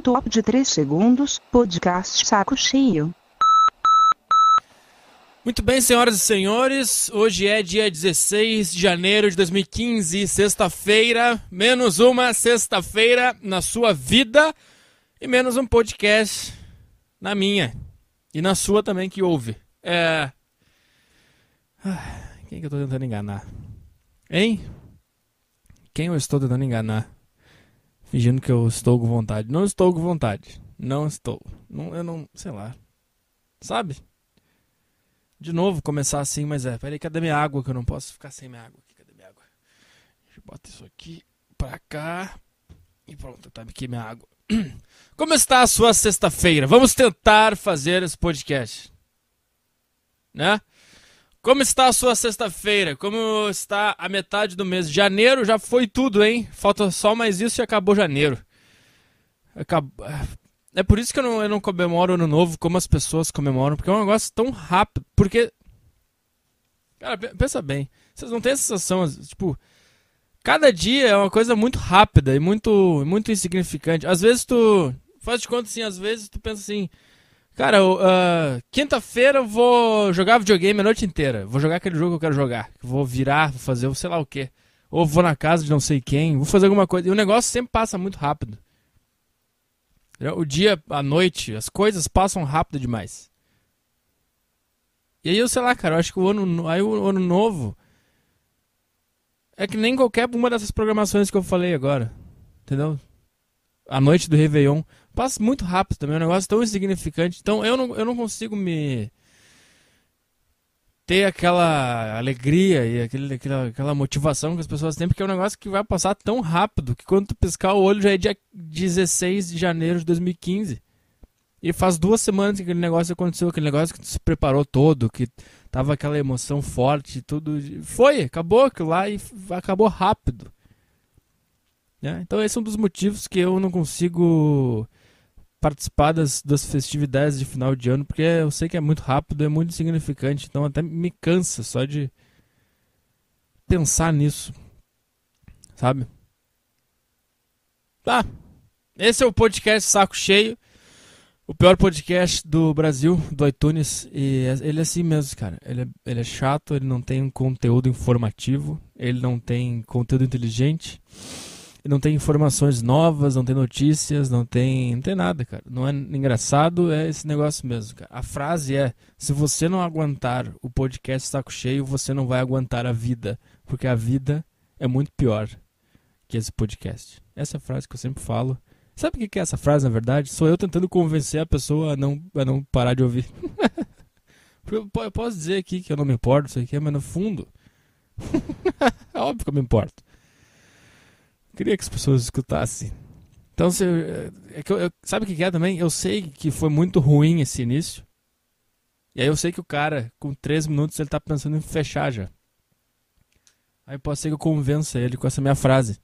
top de 3 segundos, podcast Saco Cheio. Muito bem, senhoras e senhores, hoje é dia 16 de janeiro de 2015, sexta-feira, menos uma sexta-feira na sua vida e menos um podcast na minha e na sua também que houve. É. Quem que eu tô tentando enganar? Hein? Quem eu estou tentando enganar? Fingindo que eu estou com vontade. Não estou com vontade. Não estou. Não, eu não. Sei lá. Sabe? De novo, começar assim, mas é. Peraí, cadê minha água? Que eu não posso ficar sem minha água. Aqui, cadê minha água? Deixa eu botar isso aqui pra cá. E pronto, tá aqui minha água. Como está a sua sexta-feira? Vamos tentar fazer esse podcast. Né? Como está a sua sexta-feira? Como está a metade do mês? Janeiro já foi tudo, hein? Falta só mais isso e acabou janeiro. Acab... É por isso que eu não, eu não comemoro ano novo como as pessoas comemoram, porque é um negócio tão rápido. Porque. Cara, pensa bem. Vocês não têm a sensação, tipo. Cada dia é uma coisa muito rápida e muito, muito insignificante. Às vezes tu. Faz de conta assim, às vezes tu pensa assim. Cara, uh, quinta-feira eu vou jogar videogame a noite inteira. Vou jogar aquele jogo que eu quero jogar. Vou virar, vou fazer sei lá o quê. Ou vou na casa de não sei quem, vou fazer alguma coisa. E o negócio sempre passa muito rápido. O dia, a noite, as coisas passam rápido demais. E aí eu sei lá, cara, eu acho que o ano, aí o ano novo é que nem qualquer uma dessas programações que eu falei agora. Entendeu? a noite do Réveillon passa muito rápido também, é um negócio tão insignificante. Então eu não, eu não consigo me. ter aquela alegria e aquele, aquela, aquela motivação que as pessoas têm, porque é um negócio que vai passar tão rápido que quando tu piscar o olho já é dia 16 de janeiro de 2015. E faz duas semanas que aquele negócio aconteceu, aquele negócio que tu se preparou todo, que tava aquela emoção forte, tudo. Foi, acabou aquilo lá e acabou rápido. Né? Então esse é um dos motivos que eu não consigo participar das, das festividades de final de ano, porque eu sei que é muito rápido, é muito insignificante, então até me cansa só de pensar nisso. Sabe? Tá. Esse é o podcast Saco Cheio. O pior podcast do Brasil, do iTunes. E é, ele é assim mesmo, cara. Ele é, ele é chato, ele não tem um conteúdo informativo, ele não tem conteúdo inteligente não tem informações novas, não tem notícias, não tem, não tem nada, cara. Não é engraçado, é esse negócio mesmo, cara. A frase é: se você não aguentar o podcast saco cheio, você não vai aguentar a vida, porque a vida é muito pior que esse podcast. Essa é a frase que eu sempre falo. Sabe o que é essa frase, na verdade? Sou eu tentando convencer a pessoa a não, a não parar de ouvir. eu posso dizer aqui que eu não me importo, sei que mas no fundo. é óbvio que eu me importo queria que as pessoas escutassem. Então, se, eh, é que eu, eu, sabe o que é também? Eu sei que foi muito ruim esse início. E aí eu sei que o cara, com 3 minutos, ele tá pensando em fechar já. Aí pode ser que eu convença ele com essa minha frase.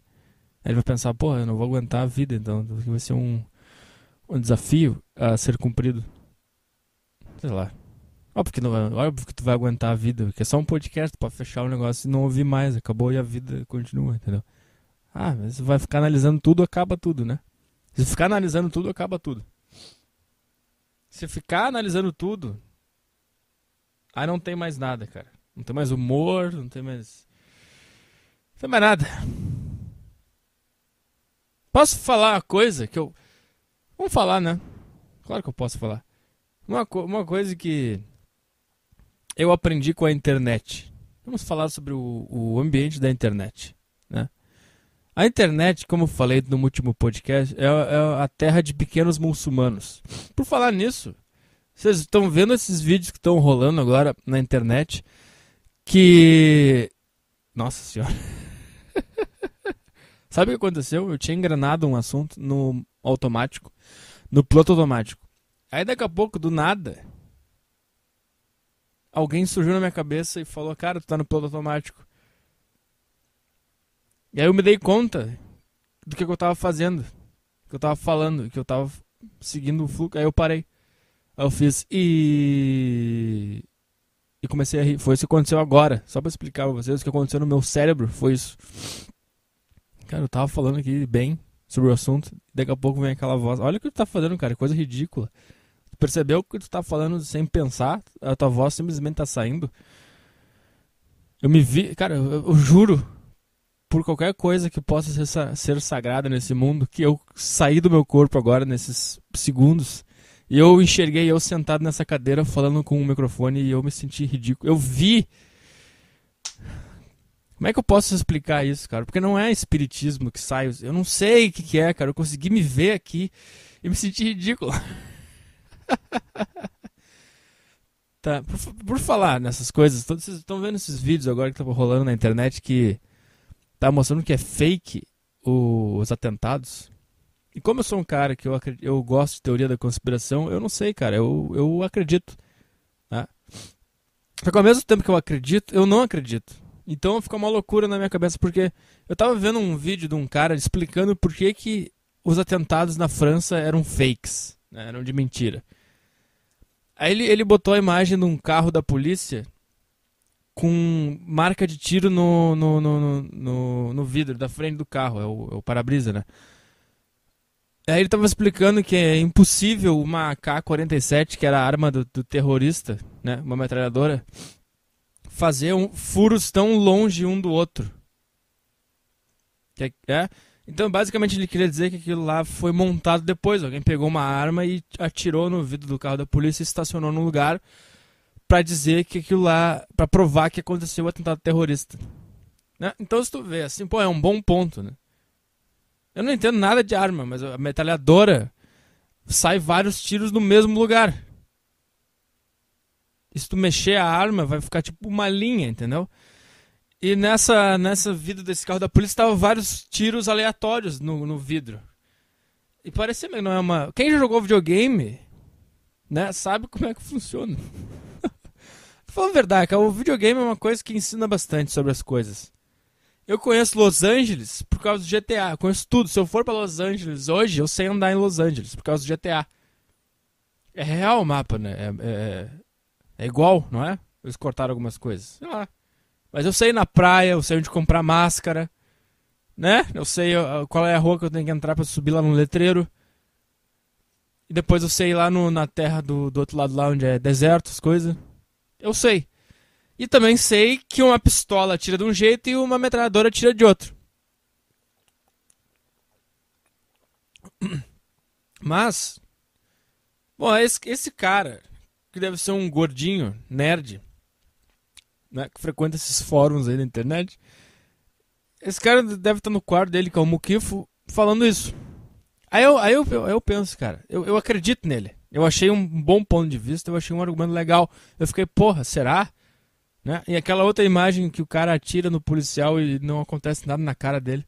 Aí ele vai pensar, porra, eu não vou aguentar a vida, então, então vai ser um, um desafio a ser cumprido. Sei lá. Óbvio porque não, óbvio que tu vai aguentar a vida, porque é só um podcast, tu pode fechar o negócio e não ouvir mais, acabou e a vida continua, entendeu? Ah, mas vai ficar analisando tudo, acaba tudo, né? Se ficar analisando tudo, acaba tudo. Se ficar analisando tudo, aí não tem mais nada, cara. Não tem mais humor, não tem mais. Não tem mais nada. Posso falar uma coisa que eu. Vamos falar, né? Claro que eu posso falar. Uma, co uma coisa que eu aprendi com a internet. Vamos falar sobre o, o ambiente da internet. A internet, como eu falei no último podcast, é, é a terra de pequenos muçulmanos. Por falar nisso, vocês estão vendo esses vídeos que estão rolando agora na internet? Que. Nossa senhora. Sabe o que aconteceu? Eu tinha engrenado um assunto no automático, no piloto automático. Aí daqui a pouco, do nada, alguém surgiu na minha cabeça e falou: Cara, tu tá no piloto automático. E aí eu me dei conta do que, que eu tava fazendo, que eu tava falando, que eu tava seguindo o fluxo. Aí eu parei. Aí eu fiz e. E comecei a rir. Foi isso que aconteceu agora. Só pra explicar pra vocês o que aconteceu no meu cérebro. Foi isso. Cara, eu tava falando aqui bem sobre o assunto. Daqui a pouco vem aquela voz. Olha o que tu tá fazendo, cara. Coisa ridícula. Tu percebeu que tu tá falando sem pensar? A tua voz simplesmente tá saindo. Eu me vi. Cara, eu, eu juro por qualquer coisa que possa ser, ser sagrada nesse mundo, que eu saí do meu corpo agora, nesses segundos, e eu enxerguei eu sentado nessa cadeira falando com o microfone e eu me senti ridículo. Eu vi. Como é que eu posso explicar isso, cara? Porque não é espiritismo que sai. Eu não sei o que, que é, cara. Eu consegui me ver aqui e me senti ridículo. tá. Por, por, falar nessas coisas, todos vocês estão vendo esses vídeos agora que estão rolando na internet que tá mostrando que é fake os atentados. E como eu sou um cara que eu, eu gosto de teoria da conspiração, eu não sei, cara, eu, eu acredito. Né? Só que ao mesmo tempo que eu acredito, eu não acredito. Então fica uma loucura na minha cabeça, porque eu tava vendo um vídeo de um cara explicando por que, que os atentados na França eram fakes, né? eram de mentira. Aí ele, ele botou a imagem de um carro da polícia com marca de tiro no, no, no, no, no vidro da frente do carro, é o, é o para-brisa, né? Aí ele estava explicando que é impossível uma AK-47, que era a arma do, do, terrorista, né, uma metralhadora, fazer um, furos tão longe um do outro. É, é? Então, basicamente, ele queria dizer que aquilo lá foi montado depois. Alguém pegou uma arma e atirou no vidro do carro da polícia e estacionou no lugar para dizer que aquilo lá, para provar que aconteceu o um atentado terrorista. Né? Então se tu vê, assim, pô, é um bom ponto, né? Eu não entendo nada de arma, mas a metralhadora sai vários tiros no mesmo lugar. E se tu mexer a arma, vai ficar tipo uma linha, entendeu? E nessa, nessa vida desse carro da polícia tava vários tiros aleatórios no, no vidro. E parece mesmo, não é uma. Quem já jogou videogame, né, sabe como é que funciona. Falando a verdade, cara, o videogame é uma coisa que ensina bastante sobre as coisas. Eu conheço Los Angeles por causa do GTA. Eu conheço tudo. Se eu for para Los Angeles hoje, eu sei andar em Los Angeles por causa do GTA. É real o mapa, né? É, é, é igual, não é? Eles cortaram algumas coisas. Sei lá. Mas eu sei na praia, eu sei onde comprar máscara, né? Eu sei qual é a rua que eu tenho que entrar para subir lá no letreiro. E depois eu sei lá no, na terra do, do outro lado lá onde é deserto, as coisas. Eu sei. E também sei que uma pistola tira de um jeito e uma metralhadora tira de outro. Mas, bom, é esse, esse cara, que deve ser um gordinho, nerd, né, que frequenta esses fóruns aí na internet, esse cara deve estar no quarto dele, que é o Mukifo, falando isso. Aí eu, aí eu, eu, eu penso, cara, eu, eu acredito nele. Eu achei um bom ponto de vista, eu achei um argumento legal. Eu fiquei, porra, será? Né? E aquela outra imagem que o cara atira no policial e não acontece nada na cara dele.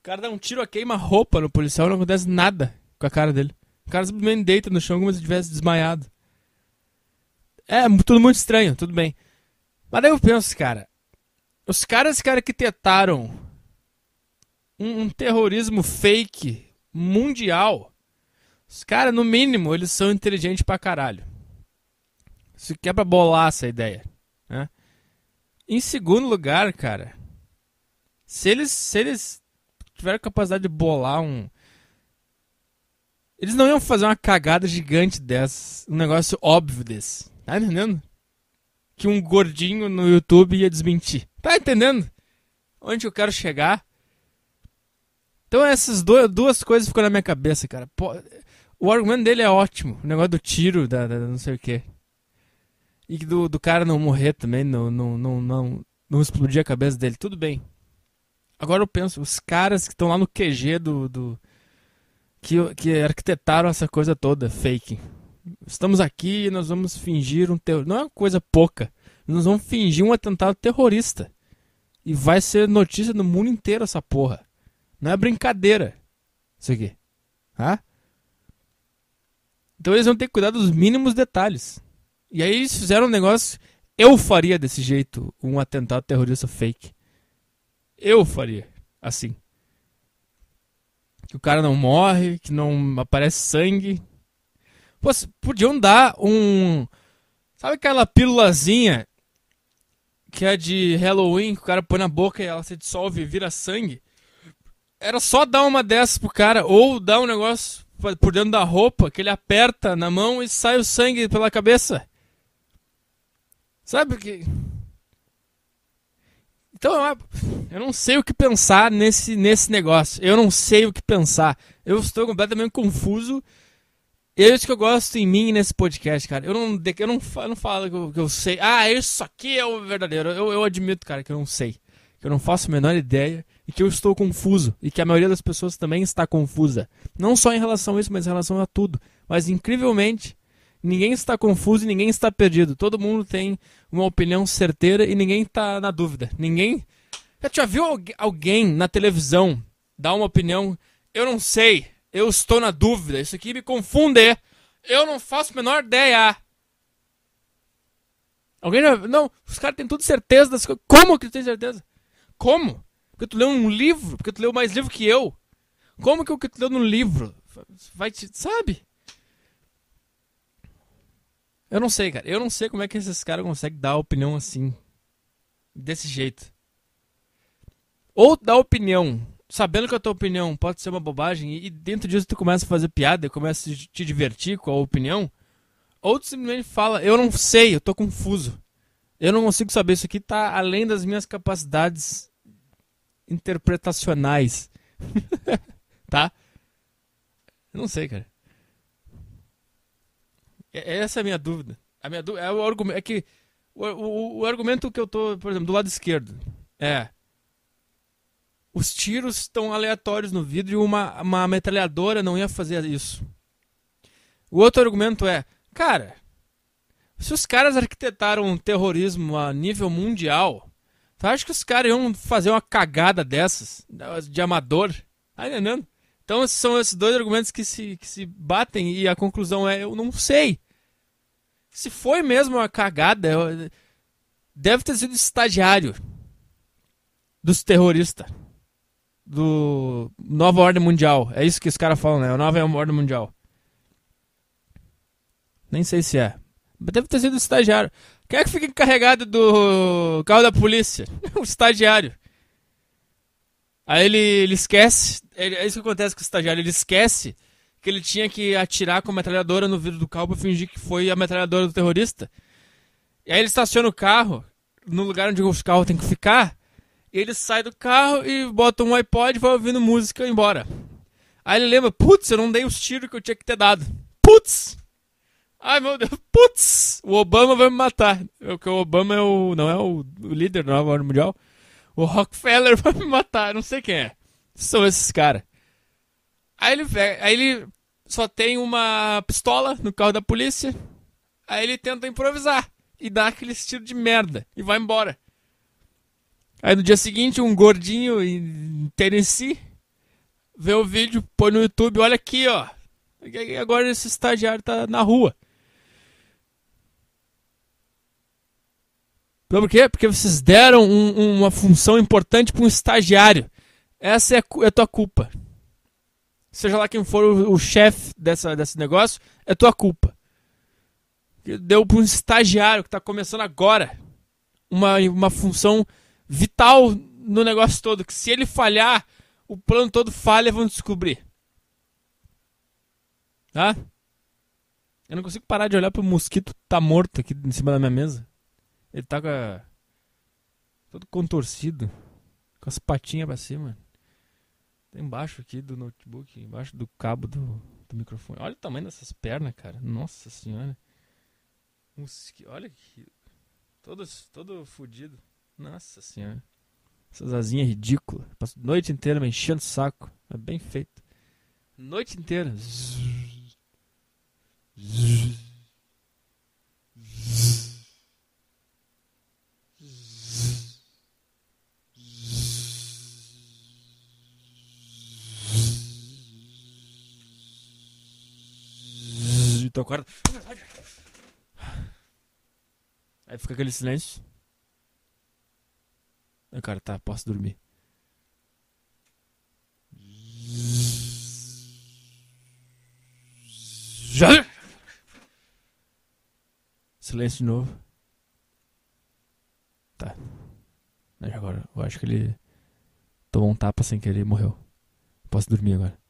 O cara dá um tiro a queima-roupa no policial e não acontece nada com a cara dele. O cara simplesmente deita no chão como se tivesse desmaiado. É, tudo muito estranho, tudo bem. Mas daí eu penso, cara. Os caras, cara, que tentaram um, um terrorismo fake mundial os caras, no mínimo, eles são inteligentes pra caralho. Isso que é pra bolar essa ideia. Né? Em segundo lugar, cara, se eles, se eles tiveram capacidade de bolar um. Eles não iam fazer uma cagada gigante dessa, um negócio óbvio desse. Tá entendendo? Que um gordinho no YouTube ia desmentir. Tá entendendo? Onde eu quero chegar? Então essas duas, coisas ficam na minha cabeça, cara. Pô, o argumento dele é ótimo. O negócio do tiro, da, da não sei o quê. E do, do cara não morrer também, não, não, não, não, não explodir a cabeça dele. Tudo bem. Agora eu penso, os caras que estão lá no QG do. do que, que arquitetaram essa coisa toda, fake. Estamos aqui e nós vamos fingir um terror. Não é uma coisa pouca. Nós vamos fingir um atentado terrorista. E vai ser notícia no mundo inteiro essa porra. Não é brincadeira. Isso aqui. Ah? Então eles vão ter que cuidar dos mínimos detalhes. E aí eles fizeram um negócio. Eu faria desse jeito um atentado terrorista fake. Eu faria assim. Que o cara não morre, que não aparece sangue. Pô, podiam dar um. Sabe aquela pílulazinha que é de Halloween, que o cara põe na boca e ela se dissolve e vira sangue? Era só dar uma dessas pro cara, ou dar um negócio por dentro da roupa que ele aperta na mão e sai o sangue pela cabeça. Sabe que. Então eu não sei o que pensar nesse, nesse negócio. Eu não sei o que pensar. Eu estou completamente confuso. E é isso que eu gosto em mim nesse podcast, cara. Eu não, eu não, eu não falo que eu, que eu sei. Ah, isso aqui é o verdadeiro. Eu, eu admito, cara, que eu não sei. Que eu não faço a menor ideia e que eu estou confuso e que a maioria das pessoas também está confusa. Não só em relação a isso, mas em relação a tudo. Mas incrivelmente, ninguém está confuso e ninguém está perdido. Todo mundo tem uma opinião certeira e ninguém está na dúvida. Ninguém. Já viu alguém na televisão dar uma opinião? Eu não sei, eu estou na dúvida. Isso aqui me confunde. Eu não faço a menor ideia. Alguém já... Não, os caras têm tudo certeza das coisas. Como que tu tem certeza? Como? Porque tu leu um livro, porque tu leu mais livro que eu. Como que o que tu leu num livro vai te. Sabe? Eu não sei, cara. Eu não sei como é que esses caras conseguem dar opinião assim. Desse jeito. Ou dar opinião, sabendo que a tua opinião pode ser uma bobagem, e dentro disso tu começa a fazer piada, começa a te divertir com a opinião. Ou tu simplesmente fala, eu não sei, eu tô confuso. Eu não consigo saber, isso aqui tá além das minhas capacidades interpretacionais. tá? Eu não sei, cara. É, é essa é a minha dúvida. A minha dúvida é o argumento. É que o, o, o, argumento que eu tô, por exemplo, do lado esquerdo é. Os tiros estão aleatórios no vidro e uma, uma metralhadora não ia fazer isso. O outro argumento é, cara, se os caras arquitetaram um terrorismo a nível mundial, Tu acha que os caras iam fazer uma cagada dessas, de amador? Tá entendendo? Então são esses dois argumentos que se, que se batem e a conclusão é: eu não sei. Se foi mesmo uma cagada, deve ter sido estagiário dos terroristas do Nova Ordem Mundial. É isso que os caras falam, né? A Nova Ordem Mundial. Nem sei se é. Deve ter sido estagiário. Quem é que fica encarregado do carro da polícia? o estagiário. Aí ele, ele esquece. É, é isso que acontece com o estagiário. Ele esquece que ele tinha que atirar com a metralhadora no vidro do carro pra fingir que foi a metralhadora do terrorista. E aí ele estaciona o carro no lugar onde os carros tem que ficar. E ele sai do carro e bota um iPod, vai ouvindo música e embora. Aí ele lembra, putz, eu não dei os tiros que eu tinha que ter dado. Putz! Ai, meu Deus. Putz, o Obama vai me matar. Porque é o Obama é o, não é o, líder da nova ordem mundial. O Rockefeller vai me matar. Não sei quem é. São esses caras. Aí ele, aí ele só tem uma pistola no carro da polícia. Aí ele tenta improvisar. E dá aquele tiro de merda. E vai embora. Aí no dia seguinte, um gordinho em Tennessee vê o vídeo, põe no YouTube. Olha aqui, ó. Agora esse estagiário tá na rua. por quê? Porque vocês deram um, uma função importante para um estagiário. Essa é a, é tua culpa. Seja lá quem for o, o chefe desse negócio, é tua culpa. Deu para um estagiário que está começando agora uma, uma função vital no negócio todo. Que se ele falhar, o plano todo falha vão descobrir. Tá? Eu não consigo parar de olhar para o mosquito está morto aqui em cima da minha mesa. Ele tá com a... todo contorcido, com as patinhas pra cima. Tá embaixo aqui do notebook, embaixo do cabo do, do microfone. Olha o tamanho dessas pernas, cara. Nossa senhora. Olha que. todo todo fudido. Nossa senhora. Essas asinhas ridículas. Passo noite inteira me enchendo o saco. É bem feito. Noite inteira. Zzz. Zzz. teu quarto. Aí fica aquele silêncio. Aí, cara, tá, posso dormir. Já! Silêncio de novo. Tá. Mas agora, eu acho que ele tomou um tapa sem querer e morreu. Posso dormir agora.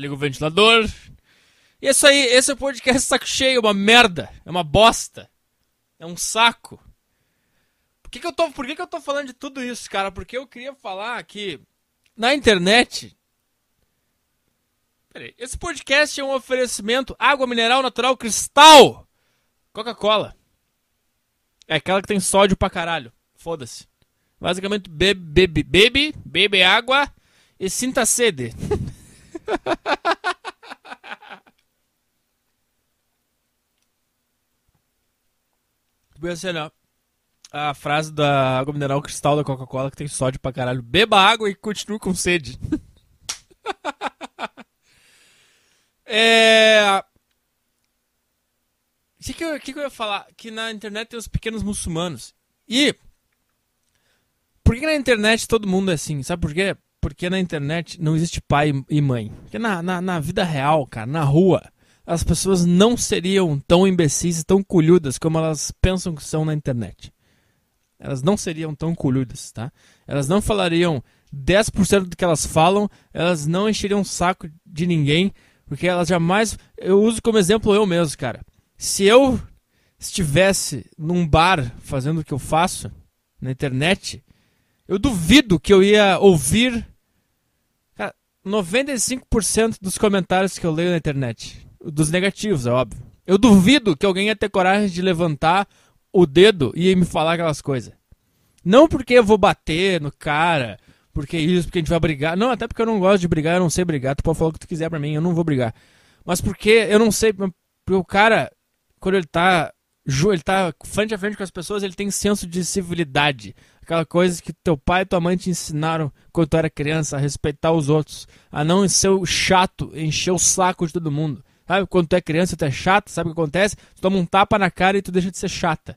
liga o ventilador. E é isso aí, esse é o podcast saco cheio, é uma merda, é uma bosta, é um saco. Por que, que eu tô, por que, que eu tô falando de tudo isso, cara? Porque eu queria falar que na internet. Peraí, esse podcast é um oferecimento água mineral natural cristal Coca-Cola. É aquela que tem sódio pra caralho. Foda-se. Basicamente, bebe, bebe, bebe, bebe água e sinta sede. Bem, assim, ó. A frase da água mineral cristal da Coca-Cola que tem sódio pra caralho. Beba água e continue com sede. é. O que, que, eu ia falar? Que na internet tem os pequenos muçulmanos. E. Por que na internet todo mundo é assim? Sabe por quê? porque na internet não existe pai e mãe. Porque na, na, na, vida real, cara, na rua, as pessoas não seriam tão imbecis e tão colhudas como elas pensam que são na internet. Elas não seriam tão colhudas, tá? Elas não falariam 10% do que elas falam, elas não encheriam o saco de ninguém, porque elas jamais. Eu uso como exemplo eu mesmo, cara. Se eu estivesse num bar fazendo o que eu faço na internet, eu duvido que eu ia ouvir 95% dos comentários que eu leio na internet. Dos negativos, é óbvio. Eu duvido que alguém ia ter coragem de levantar o dedo e me falar aquelas coisas. Não porque eu vou bater no cara, porque é isso, porque a gente vai brigar. Não, até porque eu não gosto de brigar, eu não sei brigar. Tu pode falar o que tu quiser pra mim, eu não vou brigar. Mas porque eu não sei, porque o cara, quando ele tá, ele tá frente a frente com as pessoas, ele tem senso de civilidade aquela coisa que teu pai e tua mãe te ensinaram quando tu era criança, a respeitar os outros, a não ser o chato, encher o saco de todo mundo. Sabe, quando tu é criança, tu é chata, sabe o que acontece? Tu toma um tapa na cara e tu deixa de ser chata.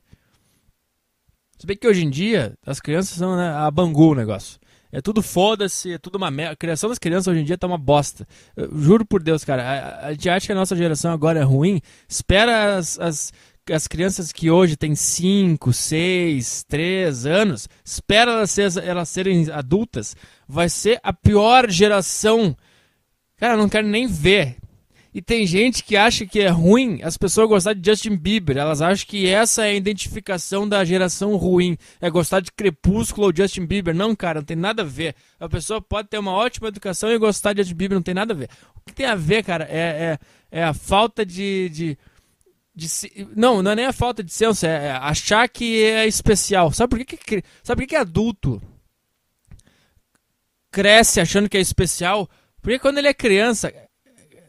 Se bem que hoje em dia, as crianças são né, a bangu o negócio. É tudo foda-se, é tudo uma merda. A criação das crianças hoje em dia tá uma bosta. Eu juro por Deus, cara. A, a gente acha que a nossa geração agora é ruim. Espera as, as as crianças que hoje têm 5, 6, 3 anos, espera elas, ser, elas serem adultas, vai ser a pior geração. Cara, eu não quero nem ver. E tem gente que acha que é ruim as pessoas gostarem de Justin Bieber. Elas acham que essa é a identificação da geração ruim. É gostar de Crepúsculo ou Justin Bieber. Não, cara, não tem nada a ver. A pessoa pode ter uma ótima educação e gostar de Justin Bieber, não tem nada a ver. O que tem a ver, cara, é, é, é a falta de, de de se... Não, não é nem a falta de senso, é, é achar que é especial. Sabe por que, que... Sabe por que, que adulto cresce achando que é especial? Porque quando ele é criança.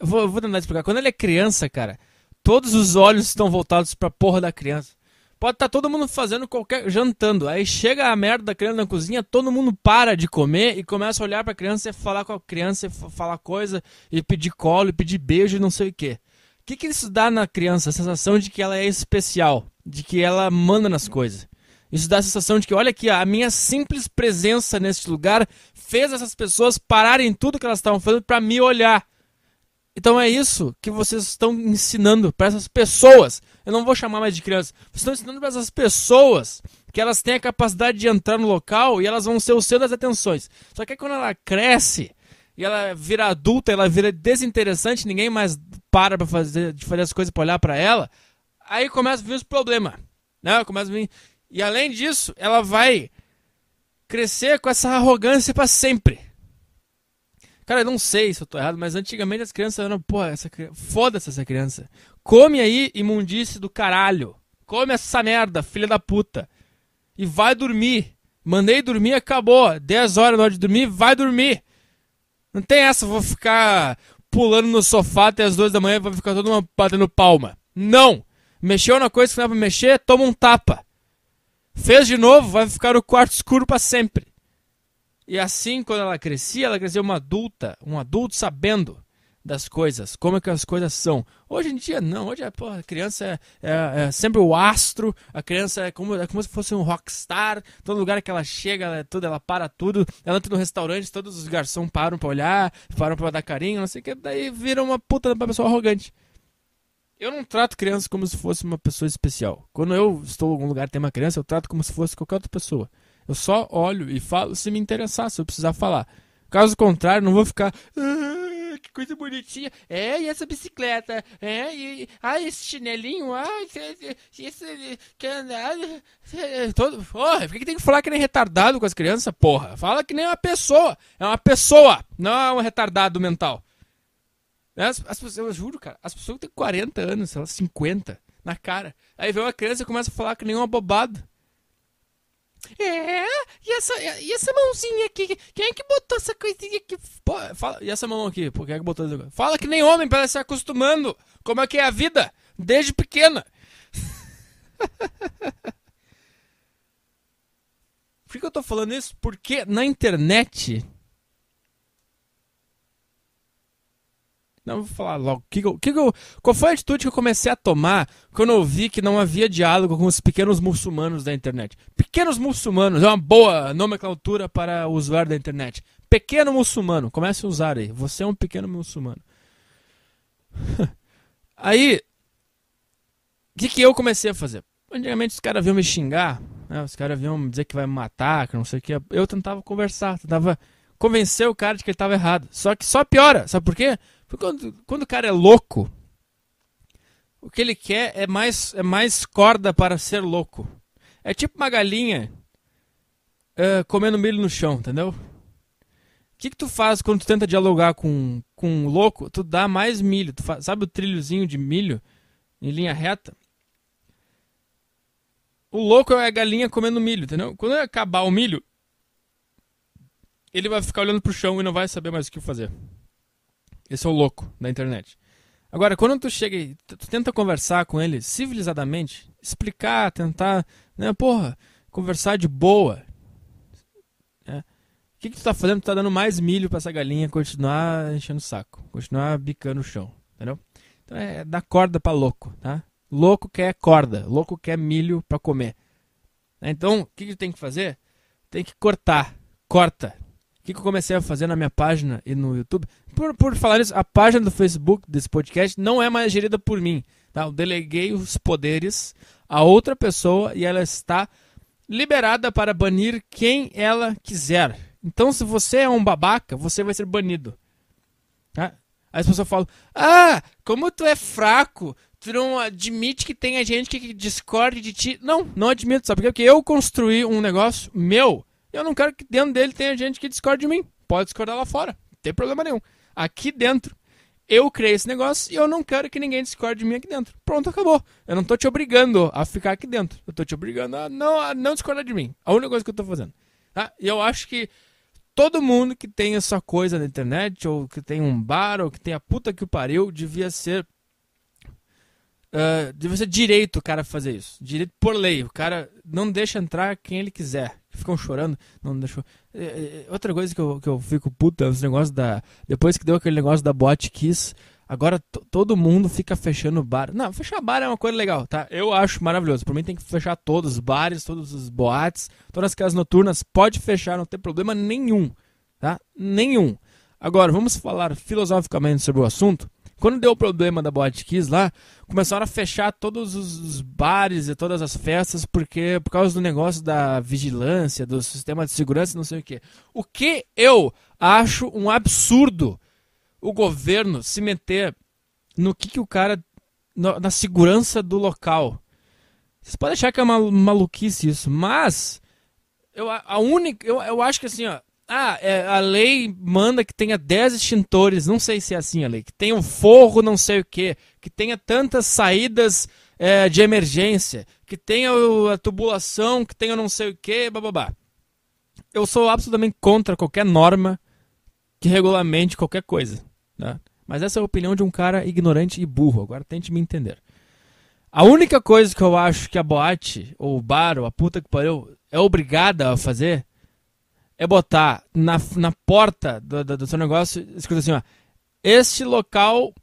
Vou, vou tentar explicar. Quando ele é criança, cara, todos os olhos estão voltados pra porra da criança. Pode estar tá todo mundo fazendo qualquer. jantando. Aí chega a merda da criança na cozinha, todo mundo para de comer e começa a olhar pra criança e falar com a criança, e falar coisa, e pedir colo, e pedir beijo e não sei o que que, que isso dá na criança? A sensação de que ela é especial, de que ela manda nas coisas. Isso dá a sensação de que, olha aqui, a minha simples presença neste lugar fez essas pessoas pararem tudo que elas estavam fazendo para me olhar. Então é isso que vocês estão ensinando para essas pessoas. Eu não vou chamar mais de criança. Vocês estão ensinando para essas pessoas que elas têm a capacidade de entrar no local e elas vão ser o centro das atenções. Só que quando ela cresce e ela vira adulta, ela vira desinteressante, ninguém mais para pra fazer, de fazer as coisas pra olhar pra ela, aí começa a vir os problemas. Né? Começa a vir... E além disso, ela vai crescer com essa arrogância para sempre. Cara, eu não sei se eu tô errado, mas antigamente as crianças eram, porra, essa foda-se essa criança. Come aí, imundice do caralho. Come essa merda, filha da puta. E vai dormir. Mandei dormir, acabou. 10 horas na hora de dormir, vai dormir. Não tem essa, vou ficar pulando no sofá até as duas da manhã e vai ficar todo mundo batendo palma. Não! Mexeu na coisa que não é pra mexer, toma um tapa. Fez de novo, vai ficar o quarto escuro para sempre. E assim, quando ela crescia, ela crescia uma adulta, um adulto sabendo das coisas, como é que as coisas são. Hoje em dia, não. Hoje é, a criança é, é, é, sempre o astro, a criança é como, é como se fosse um rockstar. Todo lugar que ela chega, ela, é tudo, ela para tudo. Ela entra no restaurante, todos os garçons param pra olhar, param pra dar carinho, não sei o que. Daí vira uma puta uma pessoa arrogante. Eu não trato crianças como se fosse uma pessoa especial. Quando eu estou em algum lugar e tem uma criança, eu trato como se fosse qualquer outra pessoa. Eu só olho e falo se me interessar, se eu precisar falar. Caso contrário, não vou ficar. Ah, coisa bonitinha. É, e essa bicicleta? É, e. Ah, esse chinelinho? Ah, esse. esse é, é, Todo. Porra, por que, que tem que falar que nem retardado com as crianças, porra? Fala que nem uma pessoa. É uma pessoa, não é um retardado mental. Né? As, as, eu juro, cara, as pessoas que têm 40 anos, elas 50, na cara. Aí vem uma criança e começa a falar que nem um abobado. É, e essa, e essa mãozinha aqui? Quem é que botou essa coisinha aqui? Pô, fala, e essa mão aqui? Por que é que botou essa Fala que nem homem para se acostumando. Como é que é a vida? Desde pequena. Por que eu tô falando isso? Porque na internet Não, vou falar logo. Que que eu, qual foi a atitude que eu comecei a tomar quando eu vi que não havia diálogo com os pequenos muçulmanos da internet? Pequenos muçulmanos é uma boa nomenclatura para o usuário da internet. Pequeno muçulmano, comece a usar aí. Você é um pequeno muçulmano. aí, o que, que eu comecei a fazer? Antigamente os caras vinham me xingar, né? os caras vinham dizer que vai me matar, que não sei o que. Eu tentava conversar, tentava convencer o cara de que ele estava errado. Só que só piora, sabe por quê? quando, quando o cara é louco, o que ele quer é mais, é mais corda para ser louco. É tipo uma galinha uh, comendo milho no chão, entendeu? O que, que tu faz quando tu tenta dialogar com, com um louco? Tu dá mais milho. Tu faz, sabe o trilhozinho de milho em linha reta? O louco é a galinha comendo milho, entendeu? Quando acabar o milho, ele vai ficar olhando pro chão e não vai saber mais o que fazer. Esse é o louco da internet. Agora, quando tu chega e tu tenta conversar com ele civilizadamente, explicar, tentar, né, porra, conversar de boa. Né? O que, que tu tá fazendo? Tu tá dando mais milho para essa galinha continuar enchendo o saco, continuar bicando o chão, entendeu? Então é, é dar corda para louco, tá? Louco quer corda, louco quer milho para comer. Né, então, o que, que tu tem que fazer? Tem que cortar. Corta. O que, que eu comecei a fazer na minha página e no YouTube? por, por falar isso, a página do Facebook desse podcast não é mais gerida por mim. Tá? Eu deleguei os poderes a outra pessoa e ela está liberada para banir quem ela quiser. Então, se você é um babaca, você vai ser banido. Tá? Aí as pessoas falam: Ah, como tu é fraco, tu não admite que tem gente que discorde de ti. Não, não admito, sabe por Porque eu construí um negócio meu, eu não quero que dentro dele tenha gente que discorde de mim. Pode discordar lá fora, não tem problema nenhum aqui dentro. Eu criei esse negócio e eu não quero que ninguém discorde de mim aqui dentro. Pronto, acabou. Eu não tô te obrigando a ficar aqui dentro. Eu tô te obrigando a não, a não discordar de mim. A única coisa que eu tô fazendo. Tá? E eu acho que todo mundo que tem essa coisa na internet, ou que tem um bar, ou que tem a puta que o pariu, devia ser. Uh, devia ser direito o cara fazer isso. Direito por lei. O cara não deixa entrar quem ele quiser ficam chorando. Não deixou. É, é, é, outra coisa que eu, que eu fico puto é os negócios da. Depois que deu aquele negócio da Bot Kiss, agora todo mundo fica fechando bar. Não, fechar bar é uma coisa legal, tá? Eu acho maravilhoso. para mim tem que fechar todos os bares, todos os boates, todas as casas noturnas. Pode fechar, não tem problema nenhum, tá? Nenhum. Agora, vamos falar filosoficamente sobre o assunto. Quando deu o problema da Boate Kiss lá, começaram a fechar todos os bares e todas as festas porque por causa do negócio da vigilância, do sistema de segurança, não sei o quê. O que eu acho um absurdo o governo se meter no que, que o cara. na segurança do local. Vocês podem achar que é uma maluquice isso, mas eu, a única, eu, eu acho que assim, ó, ah, é, a lei manda que tenha 10 extintores, não sei se é assim a lei, que tenha um forro, não sei o que, que tenha tantas saídas é, de emergência, que tenha a tubulação, que tenha não sei o que, babá. Eu sou absolutamente contra qualquer norma que regulamente qualquer coisa. Né? Mas essa é a opinião de um cara ignorante e burro. Agora tente me entender. A única coisa que eu acho que a boate, ou o bar, ou a puta que pariu, é obrigada a fazer é botar na, na porta do, do, do seu negócio escrito assim: ó, este local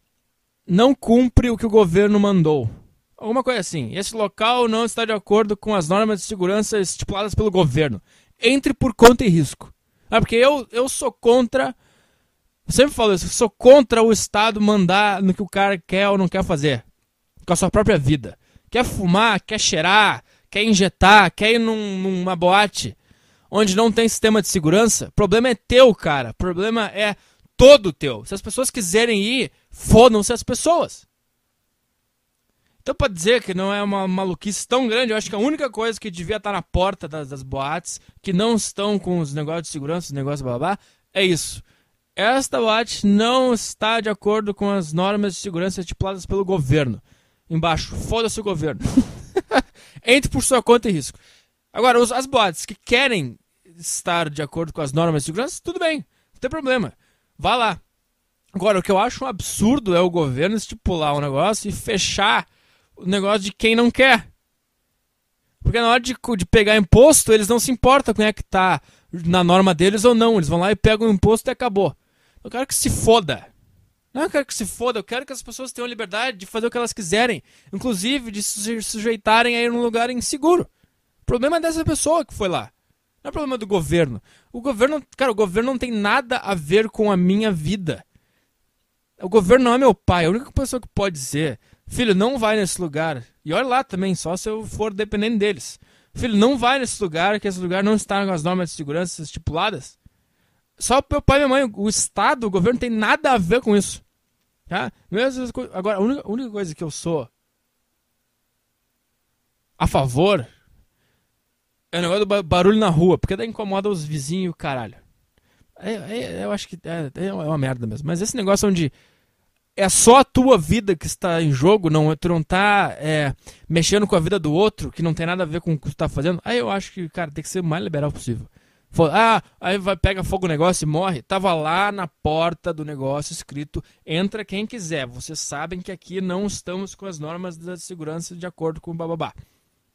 não cumpre o que o governo mandou. Alguma coisa assim. Esse local não está de acordo com as normas de segurança estipuladas pelo governo. Entre por conta e risco. Ah, porque eu, eu sou contra. Eu sempre falo isso, sou contra o Estado mandar no que o cara quer ou não quer fazer. Com a sua própria vida. Quer fumar, quer cheirar, quer injetar, quer ir num, numa boate onde não tem sistema de segurança. Problema é teu, cara. Problema é todo teu. Se as pessoas quiserem ir, fodam-se as pessoas. Então, para dizer que não é uma maluquice tão grande, eu acho que a única coisa que devia estar na porta das, das boates, que não estão com os negócios de segurança, os negócios babá, é isso. Esta boate não está de acordo com as normas de segurança estipuladas pelo governo. Embaixo, foda-se o governo. Entre por sua conta e risco. Agora, os, as boates que querem estar de acordo com as normas de segurança, tudo bem, não tem problema. Vá lá. Agora, o que eu acho um absurdo é o governo estipular um negócio e fechar o negócio de quem não quer. Porque na hora de, de pegar imposto, eles não se importam quem é que tá na norma deles ou não. Eles vão lá e pegam o imposto e acabou. Eu quero que se foda. Não, eu quero que se foda, eu quero que as pessoas tenham liberdade de fazer o que elas quiserem, inclusive de se sujeitarem a ir num lugar inseguro. O problema é dessa pessoa que foi lá. Não é problema do governo. O governo, cara, o governo não tem nada a ver com a minha vida. O governo não é meu pai. A única pessoa que pode dizer, filho, não vai nesse lugar. E olha lá também, só se eu for dependendo deles. Filho, não vai nesse lugar, que esse lugar não está com as normas de segurança estipuladas. Só o meu pai e minha mãe, o Estado, o governo, tem nada a ver com isso. Tá? Agora, a única, a única coisa que eu sou a favor é o negócio do barulho na rua, porque daí incomoda os vizinhos, caralho. É, é, eu acho que é, é, é, uma merda mesmo. Mas esse negócio onde é só a tua vida que está em jogo, não, tu não tá é, mexendo com a vida do outro, que não tem nada a ver com o que tu tá fazendo, aí eu acho que, cara, tem que ser o mais liberal possível. Ah, aí vai, pega fogo o negócio e morre. Tava lá na porta do negócio escrito: entra quem quiser. Vocês sabem que aqui não estamos com as normas da segurança de acordo com o bababá.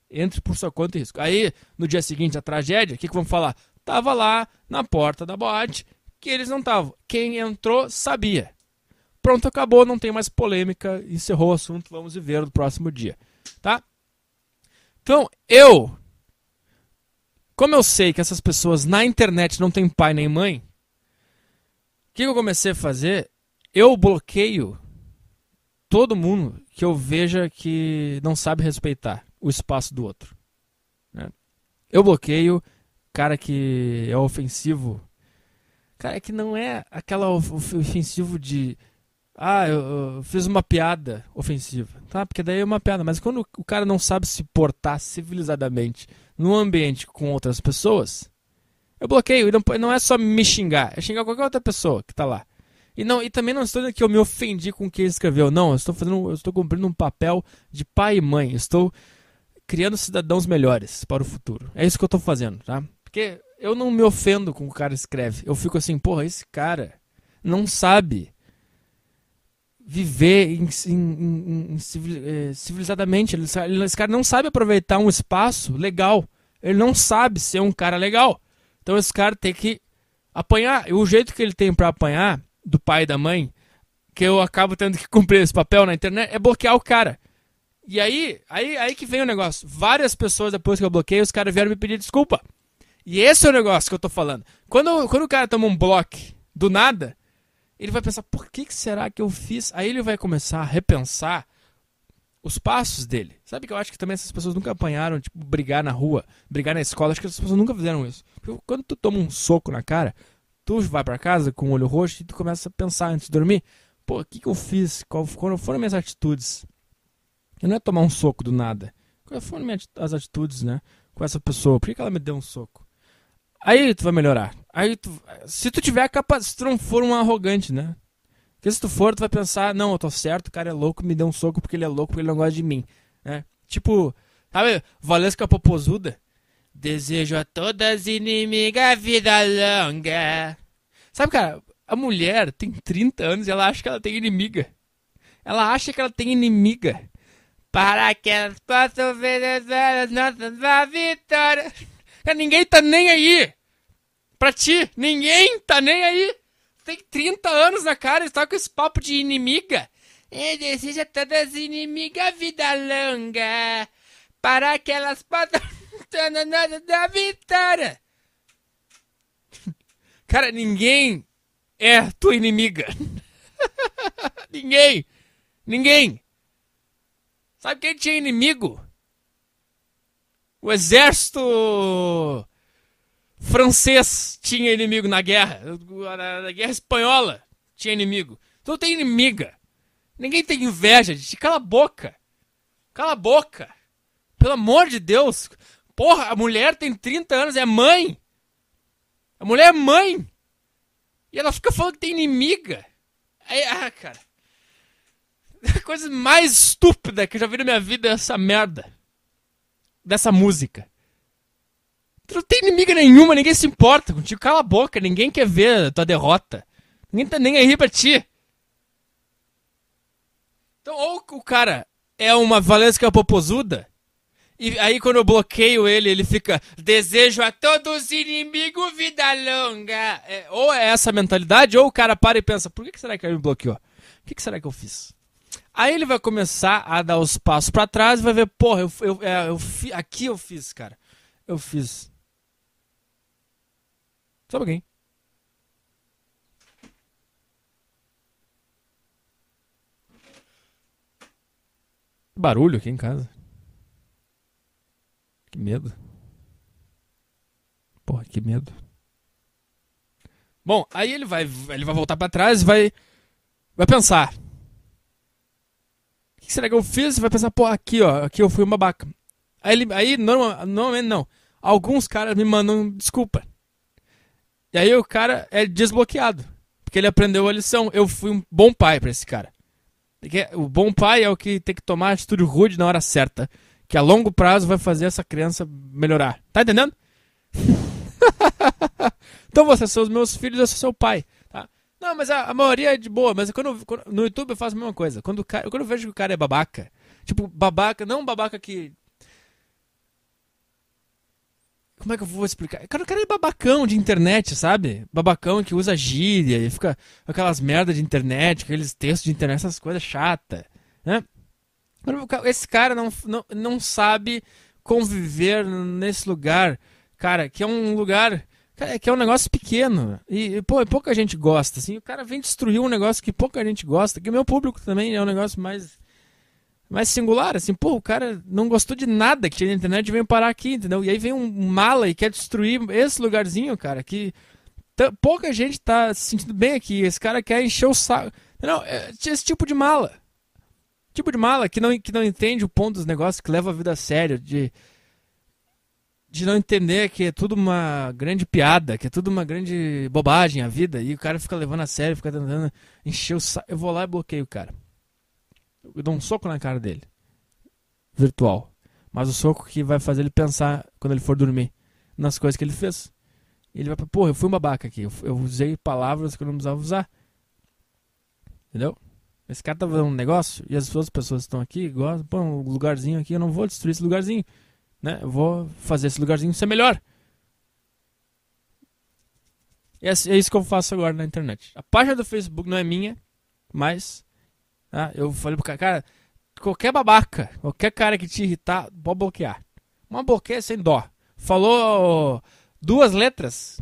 Entre por sua conta e risco. Aí, no dia seguinte, a tragédia, o que, que vamos falar? Tava lá na porta da boate que eles não estavam. Quem entrou sabia. Pronto, acabou, não tem mais polêmica, encerrou o assunto, vamos viver no próximo dia, tá? Então, eu como eu sei que essas pessoas na internet não têm pai nem mãe, o que eu comecei a fazer? Eu bloqueio todo mundo que eu veja que não sabe respeitar o espaço do outro. Né? Eu bloqueio cara que é ofensivo. Cara que não é aquela ofensivo de. Ah, eu, eu fiz uma piada ofensiva. Tá, porque daí é uma piada. Mas quando o cara não sabe se portar civilizadamente num ambiente com outras pessoas, eu bloqueio. E não, não é só me xingar, é xingar qualquer outra pessoa que tá lá. E, não, e também não estou dizendo que eu me ofendi com o que ele escreveu. Não, eu estou, fazendo, eu estou cumprindo um papel de pai e mãe. estou criando cidadãos melhores para o futuro. É isso que eu tô fazendo, tá? Porque eu não me ofendo com o cara escreve. Eu fico assim, porra, esse cara não sabe viver em, em, em, eh, civilizadamente. Ele, esse cara não sabe aproveitar um espaço legal. Ele não sabe ser um cara legal. Então esse cara tem que apanhar. E o jeito que ele tem para apanhar do pai e da mãe, que eu acabo tendo que cumprir esse papel na internet, é bloquear o cara. E aí, aí, aí que vem o negócio. Várias pessoas, depois que eu bloqueei, os caras vieram me pedir desculpa. E esse é o negócio que eu tô falando. Quando, quando o cara toma um bloco do nada, ele vai pensar, por que, que será que eu fiz? Aí ele vai começar a repensar os passos dele. Sabe que eu acho que também essas pessoas nunca apanharam, tipo, brigar na rua, brigar na escola. Acho que essas pessoas nunca fizeram isso. Porque quando tu toma um soco na cara, tu vai para casa com o olho roxo e tu começa a pensar antes de dormir. Pô, o que, que eu fiz? Qual, foram, foram minhas atitudes? Não é tomar um soco do nada. Quais foram as atitudes, né? Com essa pessoa. Por que, ela me deu um soco? Aí tu vai melhorar. Aí tu, se tu tiver capacidade, se tu não for um arrogante, né? Porque se tu for, tu vai pensar, não, eu tô certo, o cara é louco, me deu um soco porque ele é louco, porque ele não gosta de mim, né? Tipo, sabe, Valesca Popozuda? Desejo a todas inimigas vida longa. Sabe, cara, a mulher tem 30 anos e ela acha que ela tem inimiga. Ela acha que ela tem inimiga para que elas possam ver as nossas vitórias. Ninguém tá nem aí. Pra ti, ninguém tá nem aí. Tem 30 anos na cara e tá com esse papo de inimiga. E deseja todas inimigas vida longa. Para que elas possam da vitória. Cara, ninguém é tua inimiga. ninguém. Ninguém. Sabe quem tinha inimigo? O exército francês tinha inimigo na guerra. Na guerra espanhola tinha inimigo. Então tem inimiga. Ninguém tem inveja, gente. Cala a boca. Cala a boca. Pelo amor de Deus. Porra, a mulher tem 30 anos, é mãe. A mulher é mãe. E ela fica falando que tem inimiga. Aí, ah, cara. A coisa mais estúpida que eu já vi na minha vida é essa merda. Dessa música. Tu não tem inimiga nenhuma, ninguém se importa contigo. Cala a boca, ninguém quer ver a tua derrota. Ninguém tá nem aí pra ti. Então, ou o cara é uma Valesca é Popozuda, e aí quando eu bloqueio ele, ele fica: Desejo a todos inimigos vida longa. É, ou é essa mentalidade, ou o cara para e pensa: Por que, será que ele me bloqueou? O que será que eu fiz? Aí ele vai começar a dar os passos para trás e vai ver, porra, eu, eu, é, eu, eu, aqui eu fiz, cara. Eu fiz. sabe alguém. Barulho aqui em casa. Que medo. Porra, que medo. Bom, aí ele vai, ele vai voltar para trás e vai, vai pensar que será que eu fiz? Você vai pensar, pô, aqui, ó, aqui eu fui uma babaca. Aí, ele, aí normal, normalmente não. Alguns caras me mandam desculpa. E aí o cara é desbloqueado. Porque ele aprendeu a lição. Eu fui um bom pai para esse cara. Porque o bom pai é o que tem que tomar atitude rude na hora certa. Que a longo prazo vai fazer essa criança melhorar. Tá entendendo? então vocês são os meus filhos, eu sou seu pai. Não, mas a, a, maioria é de boa, mas quando, quando, no YouTube eu faço a mesma coisa. Quando, cara, quando eu vejo que o cara é babaca, tipo, babaca, não babaca que. Como é que eu vou explicar? Cara, o cara é babacão de internet, sabe? Babacão que usa gíria e fica aquelas merdas de internet, aqueles textos de internet, essas coisas chata, né? Esse cara não, não, não sabe conviver nesse lugar, cara, que é um lugar Cara, é que é um negócio pequeno. E, pô, pouca gente gosta, assim. O cara vem destruir um negócio que pouca gente gosta. Que o meu público também é um negócio mais... Mais singular, assim, pô, o cara não gostou de nada que tinha na internet e veio parar aqui, entendeu? E aí vem um mala e quer destruir esse lugarzinho, cara, que pouca gente tá se sentindo bem aqui. Esse cara quer encher o saco. Não, é, esse tipo de mala. Tipo de mala que não, que não entende o ponto dos negócios, que leva a vida a sério, de de não entender que é tudo uma grande piada, que é tudo uma grande bobagem a vida, e o cara fica levando a sério, fica tentando encher o saco. Eu vou lá e bloqueio o cara. Eu dou um soco na cara dele. Virtual. Mas o soco que vai fazer ele pensar quando ele for dormir nas coisas que ele fez. ele vai pra, porra, eu fui um babaca aqui. Eu, usei palavras que eu não precisava usar. Entendeu? Esse cara tá fazendo um negócio e as outras pessoas estão aqui, igual pô, um lugarzinho aqui, eu não vou destruir esse lugarzinho. Né? Eu vou fazer esse lugarzinho ser melhor. E é, assim, é, isso que eu faço agora na internet. A página do Facebook não é minha, mas né, eu falei pro cara, cara, qualquer babaca, qualquer cara que te irritar, pode bloquear. Uma bloqueia sem dó. Falou duas letras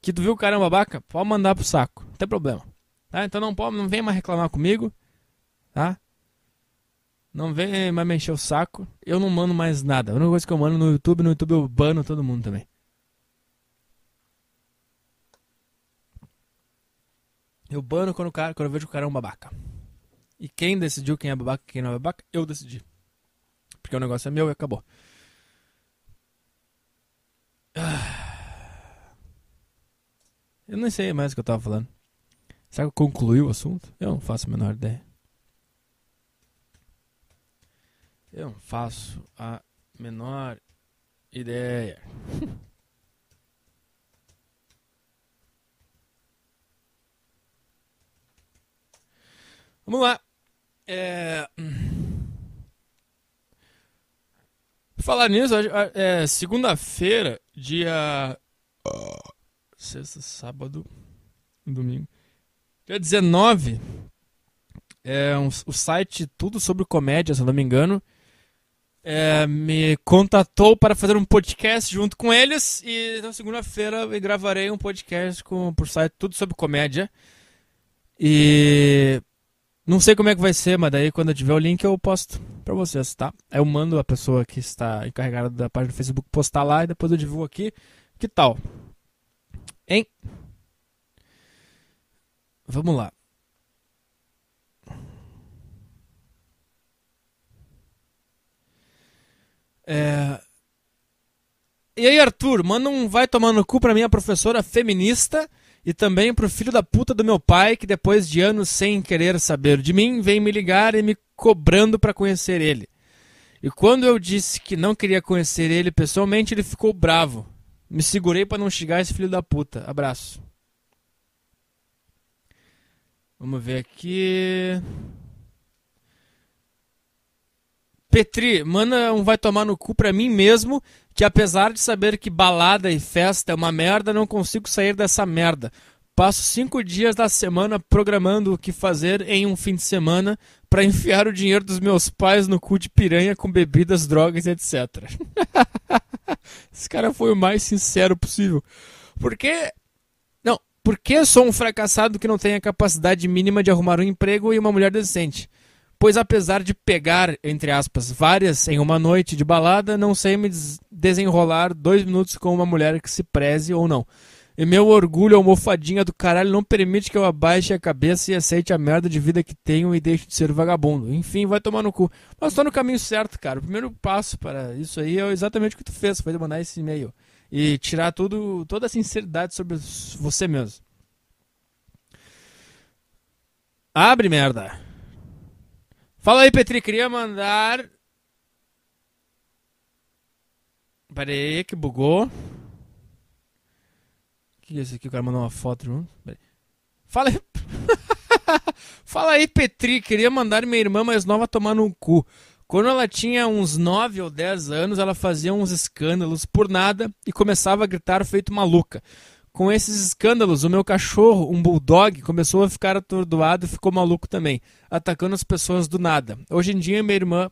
que tu viu o cara é um babaca, pode mandar pro saco, não tem problema. Tá? Então não, pode, não vem mais reclamar comigo, tá? Não vem mais me encher o saco. Eu não mando mais nada. A única coisa que eu mando no YouTube, no YouTube eu bano todo mundo também. Eu bano quando, o cara, quando eu vejo que o cara é um babaca. E quem decidiu quem é babaca e quem não é babaca, eu decidi. Porque o negócio é meu e acabou. Ah. Eu não sei mais o que eu tava falando. Será que eu concluí o assunto? Eu não faço a menor ideia. Eu não faço a menor ideia. Vamos lá. É... Hum. Falar nisso, ah, é, segunda-feira, dia. Sexta, sábado, domingo. Dia 19. É um, o site Tudo Sobre Comédia, se não me engano, é, me contatou para fazer um podcast junto com eles e na segunda-feira eu gravarei um podcast com, por site tudo sobre comédia e não sei como é que vai ser, mas daí quando eu tiver o link eu posto para vocês, tá? Eu mando a pessoa que está encarregada da página do Facebook postar lá e depois eu divulgo aqui. Que tal? Hein? Vamos lá. É... E aí, Arthur, manda um vai tomar no cu pra minha professora feminista e também pro filho da puta do meu pai, que depois de anos sem querer saber de mim, vem me ligar e me cobrando para conhecer ele. E quando eu disse que não queria conhecer ele pessoalmente, ele ficou bravo. Me segurei para não xingar esse filho da puta. Abraço. Vamos ver aqui. Petri, manda um vai tomar no cu pra mim mesmo, que apesar de saber que balada e festa é uma merda, não consigo sair dessa merda. Passo cinco dias da semana programando o que fazer em um fim de semana para enfiar o dinheiro dos meus pais no cu de piranha com bebidas, drogas, etc. Esse cara foi o mais sincero possível. Porque. Não, porque sou um fracassado que não tem a capacidade mínima de arrumar um emprego e uma mulher decente? pois apesar de pegar, entre aspas, várias em uma noite de balada, não sei me desenrolar dois minutos com uma mulher que se preze ou não. E meu orgulho almofadinha do caralho não permite que eu abaixe a cabeça e aceite a merda de vida que tenho e deixe de ser vagabundo. Enfim, vai tomar no cu. Mas tô no caminho certo, cara. O primeiro passo para isso aí é exatamente o que tu fez, foi mandar esse e-mail. E tirar tudo, toda a sinceridade sobre você mesmo. Abre merda. Fala aí, Petri. Queria mandar. Pera aí, que bugou. O que é isso aqui? O cara mandou uma foto junto. Fala aí. Fala aí, Petri. Queria mandar minha irmã mais nova tomar no cu. Quando ela tinha uns 9 ou 10 anos, ela fazia uns escândalos por nada e começava a gritar feito maluca. Com esses escândalos, o meu cachorro, um bulldog, começou a ficar atordoado e ficou maluco também, atacando as pessoas do nada. Hoje em dia, minha irmã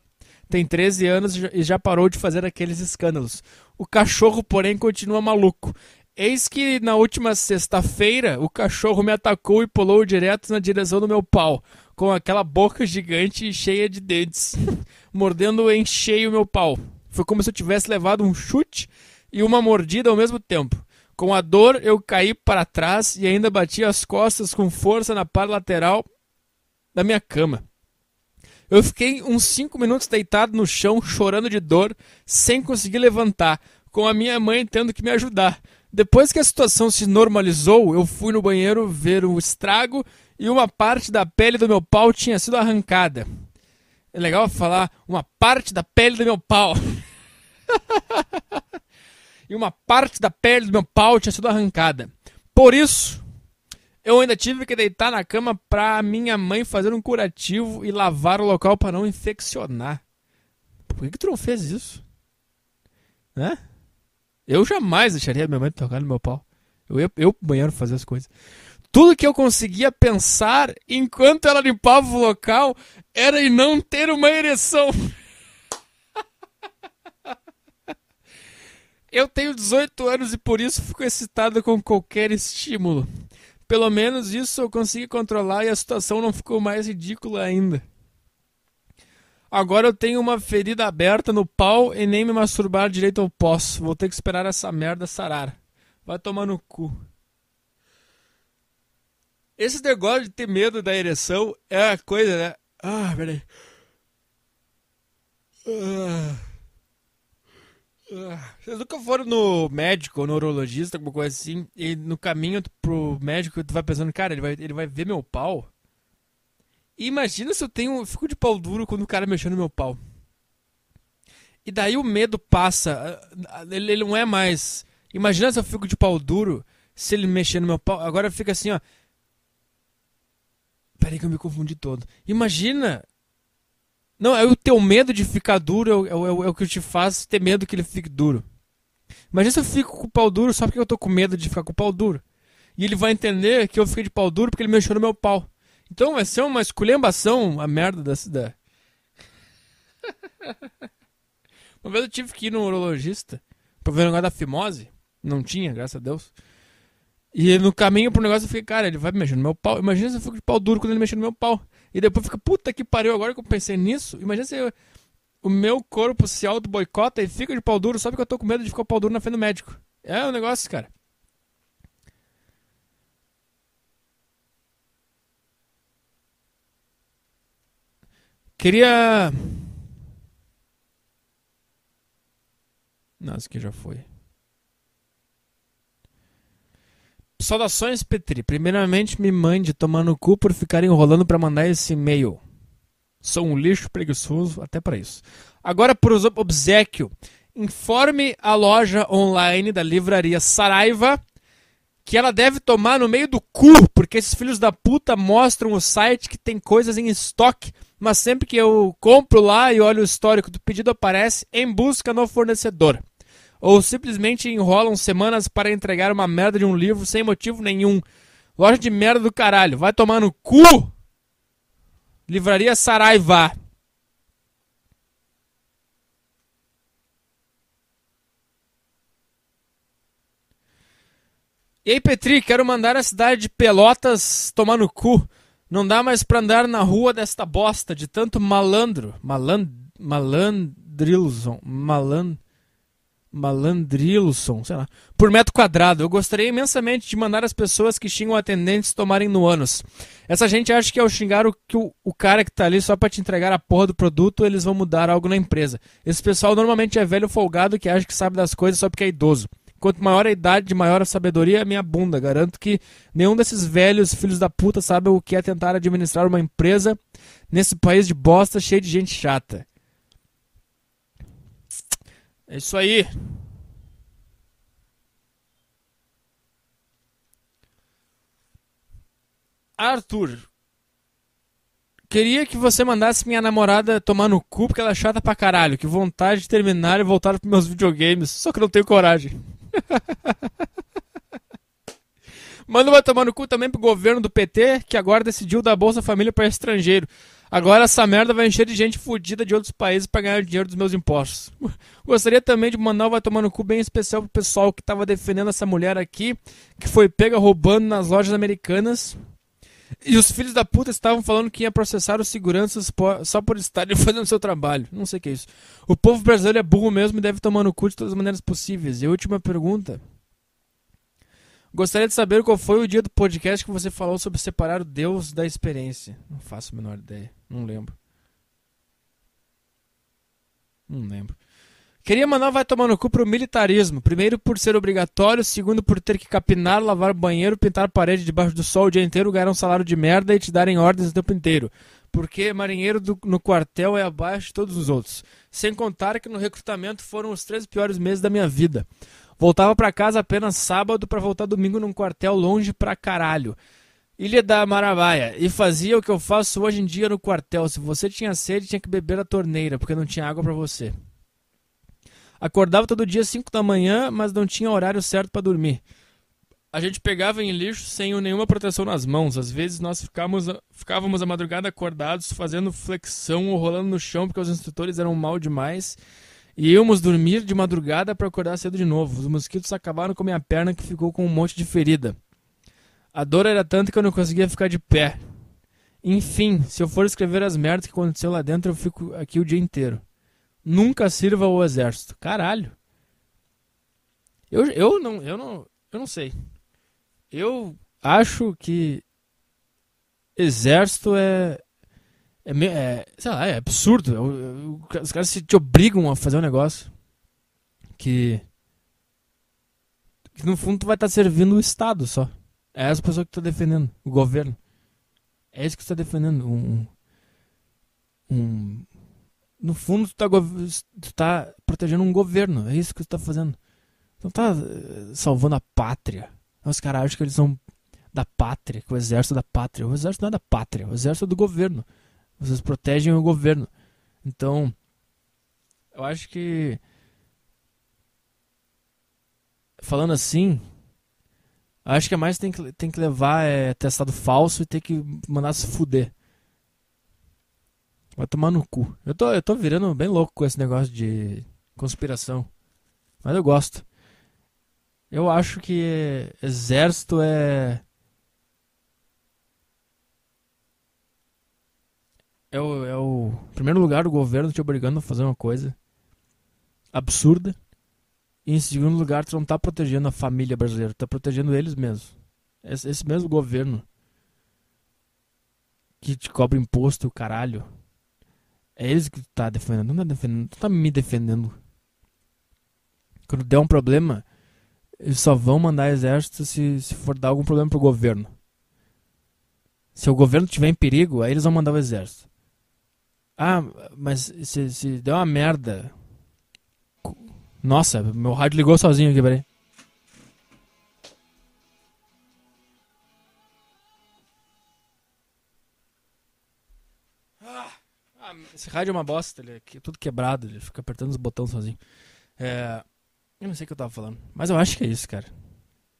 tem 13 anos e já parou de fazer aqueles escândalos. O cachorro, porém, continua maluco. Eis que na última sexta-feira o cachorro me atacou e pulou direto na direção do meu pau, com aquela boca gigante e cheia de dentes, mordendo em cheio meu pau. Foi como se eu tivesse levado um chute e uma mordida ao mesmo tempo. Com a dor, eu caí para trás e ainda bati as costas com força na par lateral da minha cama. Eu fiquei uns cinco minutos deitado no chão, chorando de dor, sem conseguir levantar, com a minha mãe tendo que me ajudar. Depois que a situação se normalizou, eu fui no banheiro ver o estrago e uma parte da pele do meu pau tinha sido arrancada. É legal falar uma parte da pele do meu pau. e uma parte da pele do meu pau tinha sido arrancada. Por isso, eu ainda tive que deitar na cama pra minha mãe fazer um curativo e lavar o local para não infeccionar. Por que, que tu não fez isso? Né? Eu jamais deixaria minha mãe tocar no meu pau. Eu ia, eu banheiro fazer as coisas. Tudo que eu conseguia pensar enquanto ela limpava o local era em não ter uma ereção. Eu tenho 18 anos e por isso fico excitado com qualquer estímulo. Pelo menos isso eu consegui controlar e a situação não ficou mais ridícula ainda. Agora eu tenho uma ferida aberta no pau e nem me masturbar direito eu posso. Vou ter que esperar essa merda sarar. Vai tomar no cu. Esse negócio de ter medo da ereção é a coisa, né? Ah, peraí. Ah. Ah, vocês nunca foram no médico ou no urologista, alguma coisa assim, e no caminho pro médico tu vai pensando, cara, ele vai, ele vai ver meu pau? E imagina se eu tenho. Eu fico de pau duro quando o cara mexeu no meu pau. E daí o medo passa. Ah, ele, ele não é mais. Imagina se eu fico de pau duro se ele mexer no meu pau. Agora fica assim, ó. Peraí que eu me confundi todo. Imagina não, é o teu medo de ficar duro é, é, é, o, é o que te faz ter medo que ele fique duro. Imagina se eu fico com o pau duro só porque eu tô com medo de ficar com o pau duro. E ele vai entender que eu fiquei de pau duro porque ele mexeu no meu pau. Então vai ser uma esculhambação a merda da cidade. uma vez eu tive que ir no urologista pra ver o negócio da fimose. Não tinha, graças a Deus. E no caminho pro negócio eu fiquei, cara, ele vai mexer no meu pau. Imagina se eu fico de pau duro quando ele mexer no meu pau. E depois fica, puta que pariu, agora que eu pensei nisso. Imagina se eu, o meu corpo se auto-boicota e fica de pau duro só porque eu tô com medo de ficar pau duro na frente do médico. É um negócio, cara. Queria. Não, isso aqui já foi. Saudações, Petri. Primeiramente, me mande tomar no cu por ficar enrolando para mandar esse e-mail. Sou um lixo preguiçoso até para isso. Agora, por obsequio, informe a loja online da livraria Saraiva que ela deve tomar no meio do cu, porque esses filhos da puta mostram o site que tem coisas em estoque, mas sempre que eu compro lá e olho o histórico do pedido, aparece em busca no fornecedor ou simplesmente enrolam semanas para entregar uma merda de um livro sem motivo nenhum. Loja de merda do caralho, vai tomar no cu! Livraria Saraiva. aí, Petri, quero mandar a cidade de Pelotas tomar no cu. Não dá mais pra andar na rua desta bosta de tanto malandro. Maland... Malandrilson. Maland... Malandrilson, sei lá. Por metro quadrado. Eu gostaria imensamente de mandar as pessoas que xingam atendentes tomarem no ânus. Essa gente acha que ao xingar o, que o, o cara que tá ali só para te entregar a porra do produto, eles vão mudar algo na empresa. Esse pessoal normalmente é velho folgado que acha que sabe das coisas só porque é idoso. Quanto maior a idade, maior a sabedoria a minha bunda. Garanto que nenhum desses velhos filhos da puta sabe o que é tentar administrar uma empresa nesse país de bosta cheio de gente chata. É isso aí. Arthur, queria que você mandasse minha namorada tomar no cu porque ela é chata pra caralho. Que vontade de terminar e voltar pros meus videogames. Só que não tenho coragem. Manda uma tomar no cu também pro governo do PT que agora decidiu dar Bolsa Família para estrangeiro. Agora essa merda vai encher de gente fodida de outros países para ganhar dinheiro dos meus impostos. Gostaria também de mandar vai tomar no cu bem especial pro pessoal que tava defendendo essa mulher aqui, que foi pega roubando nas lojas americanas. E os filhos da puta estavam falando que ia processar os seguranças só por estarem fazendo seu trabalho. Não sei o que é isso. O povo brasileiro é burro mesmo e deve tomar no cu de todas as maneiras possíveis. E a última pergunta. Gostaria de saber qual foi o dia do podcast que você falou sobre separar o Deus da experiência. Não faço a menor ideia. Não lembro. Não lembro. Queria mandar vai tomar no cu pro militarismo. Primeiro por ser obrigatório, segundo por ter que capinar, lavar banheiro, pintar parede debaixo do sol o dia inteiro, ganhar um salário de merda e te darem ordens o tempo inteiro. Porque marinheiro do, no quartel é abaixo de todos os outros. Sem contar que no recrutamento foram os três piores meses da minha vida. Voltava para casa apenas sábado para voltar domingo num quartel longe pra caralho. Ilha da Maravaia. E fazia o que eu faço hoje em dia no quartel. Se você tinha sede, tinha que beber a torneira, porque não tinha água para você. Acordava todo dia 5 da manhã, mas não tinha horário certo para dormir. A gente pegava em lixo sem nenhuma proteção nas mãos. Às vezes nós ficávamos, ficávamos a madrugada acordados, fazendo flexão ou rolando no chão, porque os instrutores eram mal demais e íamos dormir de madrugada para acordar cedo de novo. Os mosquitos acabaram com minha perna que ficou com um monte de ferida. A dor era tanta que eu não conseguia ficar de pé. Enfim, se eu for escrever as merdas que aconteceu lá dentro, eu fico aqui o dia inteiro. Nunca sirva o exército. Caralho. Eu, eu não, eu não, eu não sei. Eu acho que exército é é, é, sei lá, é absurdo. Os caras te obrigam a fazer um negócio que. que no fundo tu vai estar tá servindo o Estado só. É essa pessoa que tu tá defendendo, o governo. É isso que tu tá defendendo. Um. um no fundo tu tá, tu tá protegendo um governo. É isso que tu tá fazendo. Tu não tá eh, salvando a pátria. Os caras acham que eles são da pátria, que o exército é da pátria. O exército não é da pátria, o exército é do governo. Vocês protegem o governo. Então, eu acho que. Falando assim, acho que a é mais tem que, tem que levar é testado falso e tem que mandar se fuder. Vai tomar no cu. Eu tô, eu tô virando bem louco com esse negócio de conspiração. Mas eu gosto. Eu acho que exército é é o, é o em primeiro lugar o governo te obrigando a fazer uma coisa absurda e em segundo lugar tu não tá protegendo a família brasileira tu tá protegendo eles mesmos esse, esse mesmo governo que te cobra imposto caralho é eles que tu tá defendendo não tá defendendo tu tá me defendendo quando der um problema eles só vão mandar exército se, se for dar algum problema pro governo se o governo tiver em perigo, aí eles vão mandar o exército. Ah, mas se, se deu uma merda. Nossa, meu rádio ligou sozinho aqui, peraí. Ah, ah, esse rádio é uma bosta, ele é tudo quebrado, ele fica apertando os botões sozinho. É, eu não sei o que eu tava falando, mas eu acho que é isso, cara.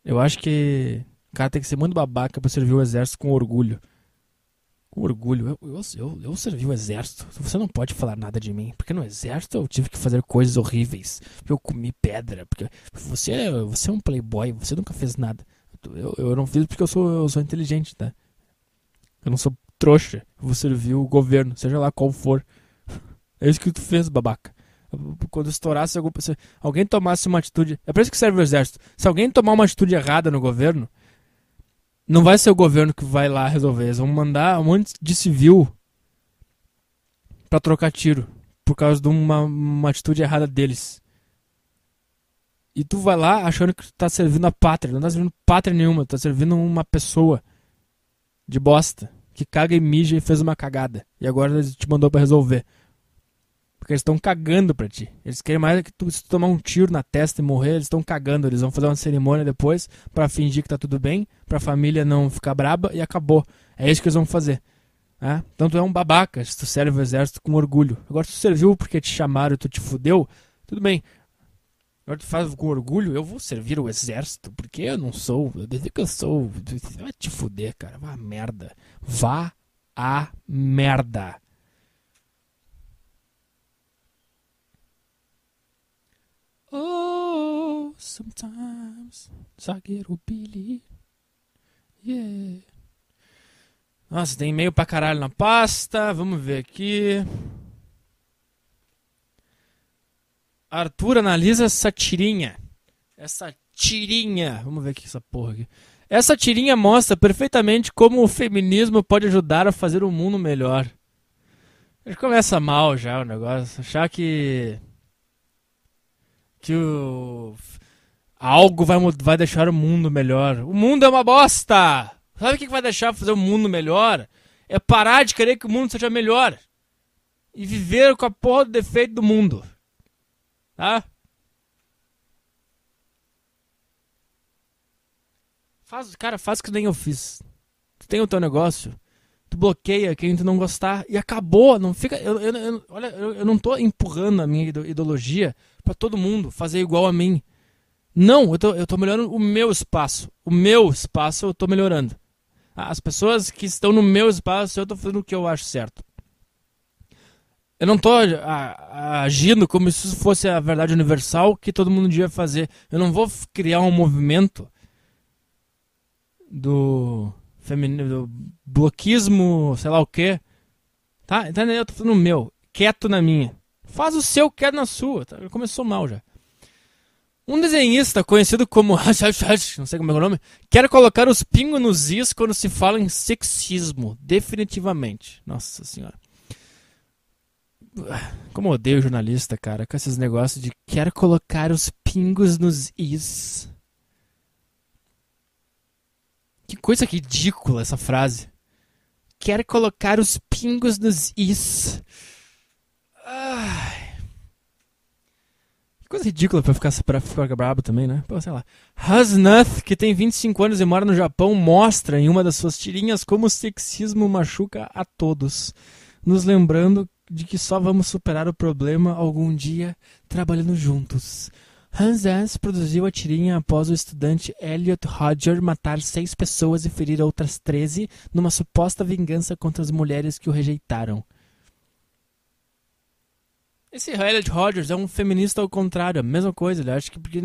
Eu acho que o cara tem que ser muito babaca pra servir o exército com orgulho com orgulho. Eu, eu, eu, eu servi o exército. Você não pode falar nada de mim. Porque no exército eu tive que fazer coisas horríveis. Eu comi pedra. Porque você, você é um playboy, você nunca fez nada. Eu, eu não fiz porque eu sou, eu sou inteligente, tá? Eu não sou trouxa. Eu vou servir o governo, seja lá qual for. É isso que tu fez, babaca. Quando estourasse algum. Se alguém tomasse uma atitude. É para isso que serve o exército. Se alguém tomar uma atitude errada no governo, não vai ser o governo que vai lá resolver. Eles vão mandar um monte de civil para trocar tiro por causa de uma, uma atitude errada deles. E tu vai lá achando que tu tá servindo a pátria. Não tá servindo pátria nenhuma, tá servindo uma pessoa de bosta que caga e mija e fez uma cagada. E agora te mandou para resolver. Porque eles estão cagando pra ti. Eles querem mais que tu, se tu tomar um tiro na testa e morrer, eles estão cagando. Eles vão fazer uma cerimônia depois para fingir que tá tudo bem, pra família não ficar braba e acabou. É isso que eles vão fazer. Né? Então tu é um babaca se tu serve o exército com orgulho. Agora se tu serviu porque te chamaram e tu te fudeu, tudo bem. Agora tu faz com orgulho, eu vou servir o exército, porque eu não sou, desde que eu sou, vai te fuder, cara, vá a merda. Vá a merda. Oh, sometimes. Zagueiro Billy. Yeah. Nossa, tem e-mail pra caralho na pasta. Vamos ver aqui. Arthur analisa essa tirinha. Essa tirinha. Vamos ver aqui essa porra aqui. Essa tirinha mostra perfeitamente como o feminismo pode ajudar a fazer o mundo melhor. Ele começa mal já o negócio. Achar que que o... algo vai, vai deixar o mundo melhor. O mundo é uma bosta! Sabe o que vai deixar fazer o mundo melhor? É parar de querer que o mundo seja melhor. E viver com a porra do defeito do mundo. Tá? Faz, cara, faz o que nem eu fiz. Tu tem o teu negócio tu bloqueia quem tu não gostar e acabou. Não fica. Eu, eu, eu olha, eu, eu, não tô empurrando a minha ideologia para todo mundo fazer igual a mim. Não, eu tô, eu tô melhorando o meu espaço. O meu espaço eu tô melhorando. As pessoas que estão no meu espaço, eu tô fazendo o que eu acho certo. Eu não tô a, agindo como se isso fosse a verdade universal que todo mundo devia fazer. Eu não vou criar um movimento do feminino, bloquismo, sei lá o quê. Tá? Entendeu? Tá, né, eu tô falando meu, quieto na minha. Faz o seu quieto na sua. Tá? Começou mal já. Um desenhista conhecido como não sei como é o nome, quer colocar os pingos nos is quando se fala em sexismo, definitivamente. Nossa senhora. Como odeio jornalista, cara, com esses negócios de quer colocar os pingos nos is. Que coisa ridícula essa frase. Quer colocar os pingos nos is. Ai. Que coisa ridícula pra ficar, pra ficar brabo também, né? Pô, sei lá. Hasnath, que tem 25 anos e mora no Japão, mostra em uma das suas tirinhas como o sexismo machuca a todos. Nos lembrando de que só vamos superar o problema algum dia trabalhando juntos. Hans Hans produziu a tirinha após o estudante Elliot Rodger matar seis pessoas e ferir outras treze numa suposta vingança contra as mulheres que o rejeitaram. Esse Elliot Rogers é um feminista ao contrário, a mesma coisa. Ele acha que, porque,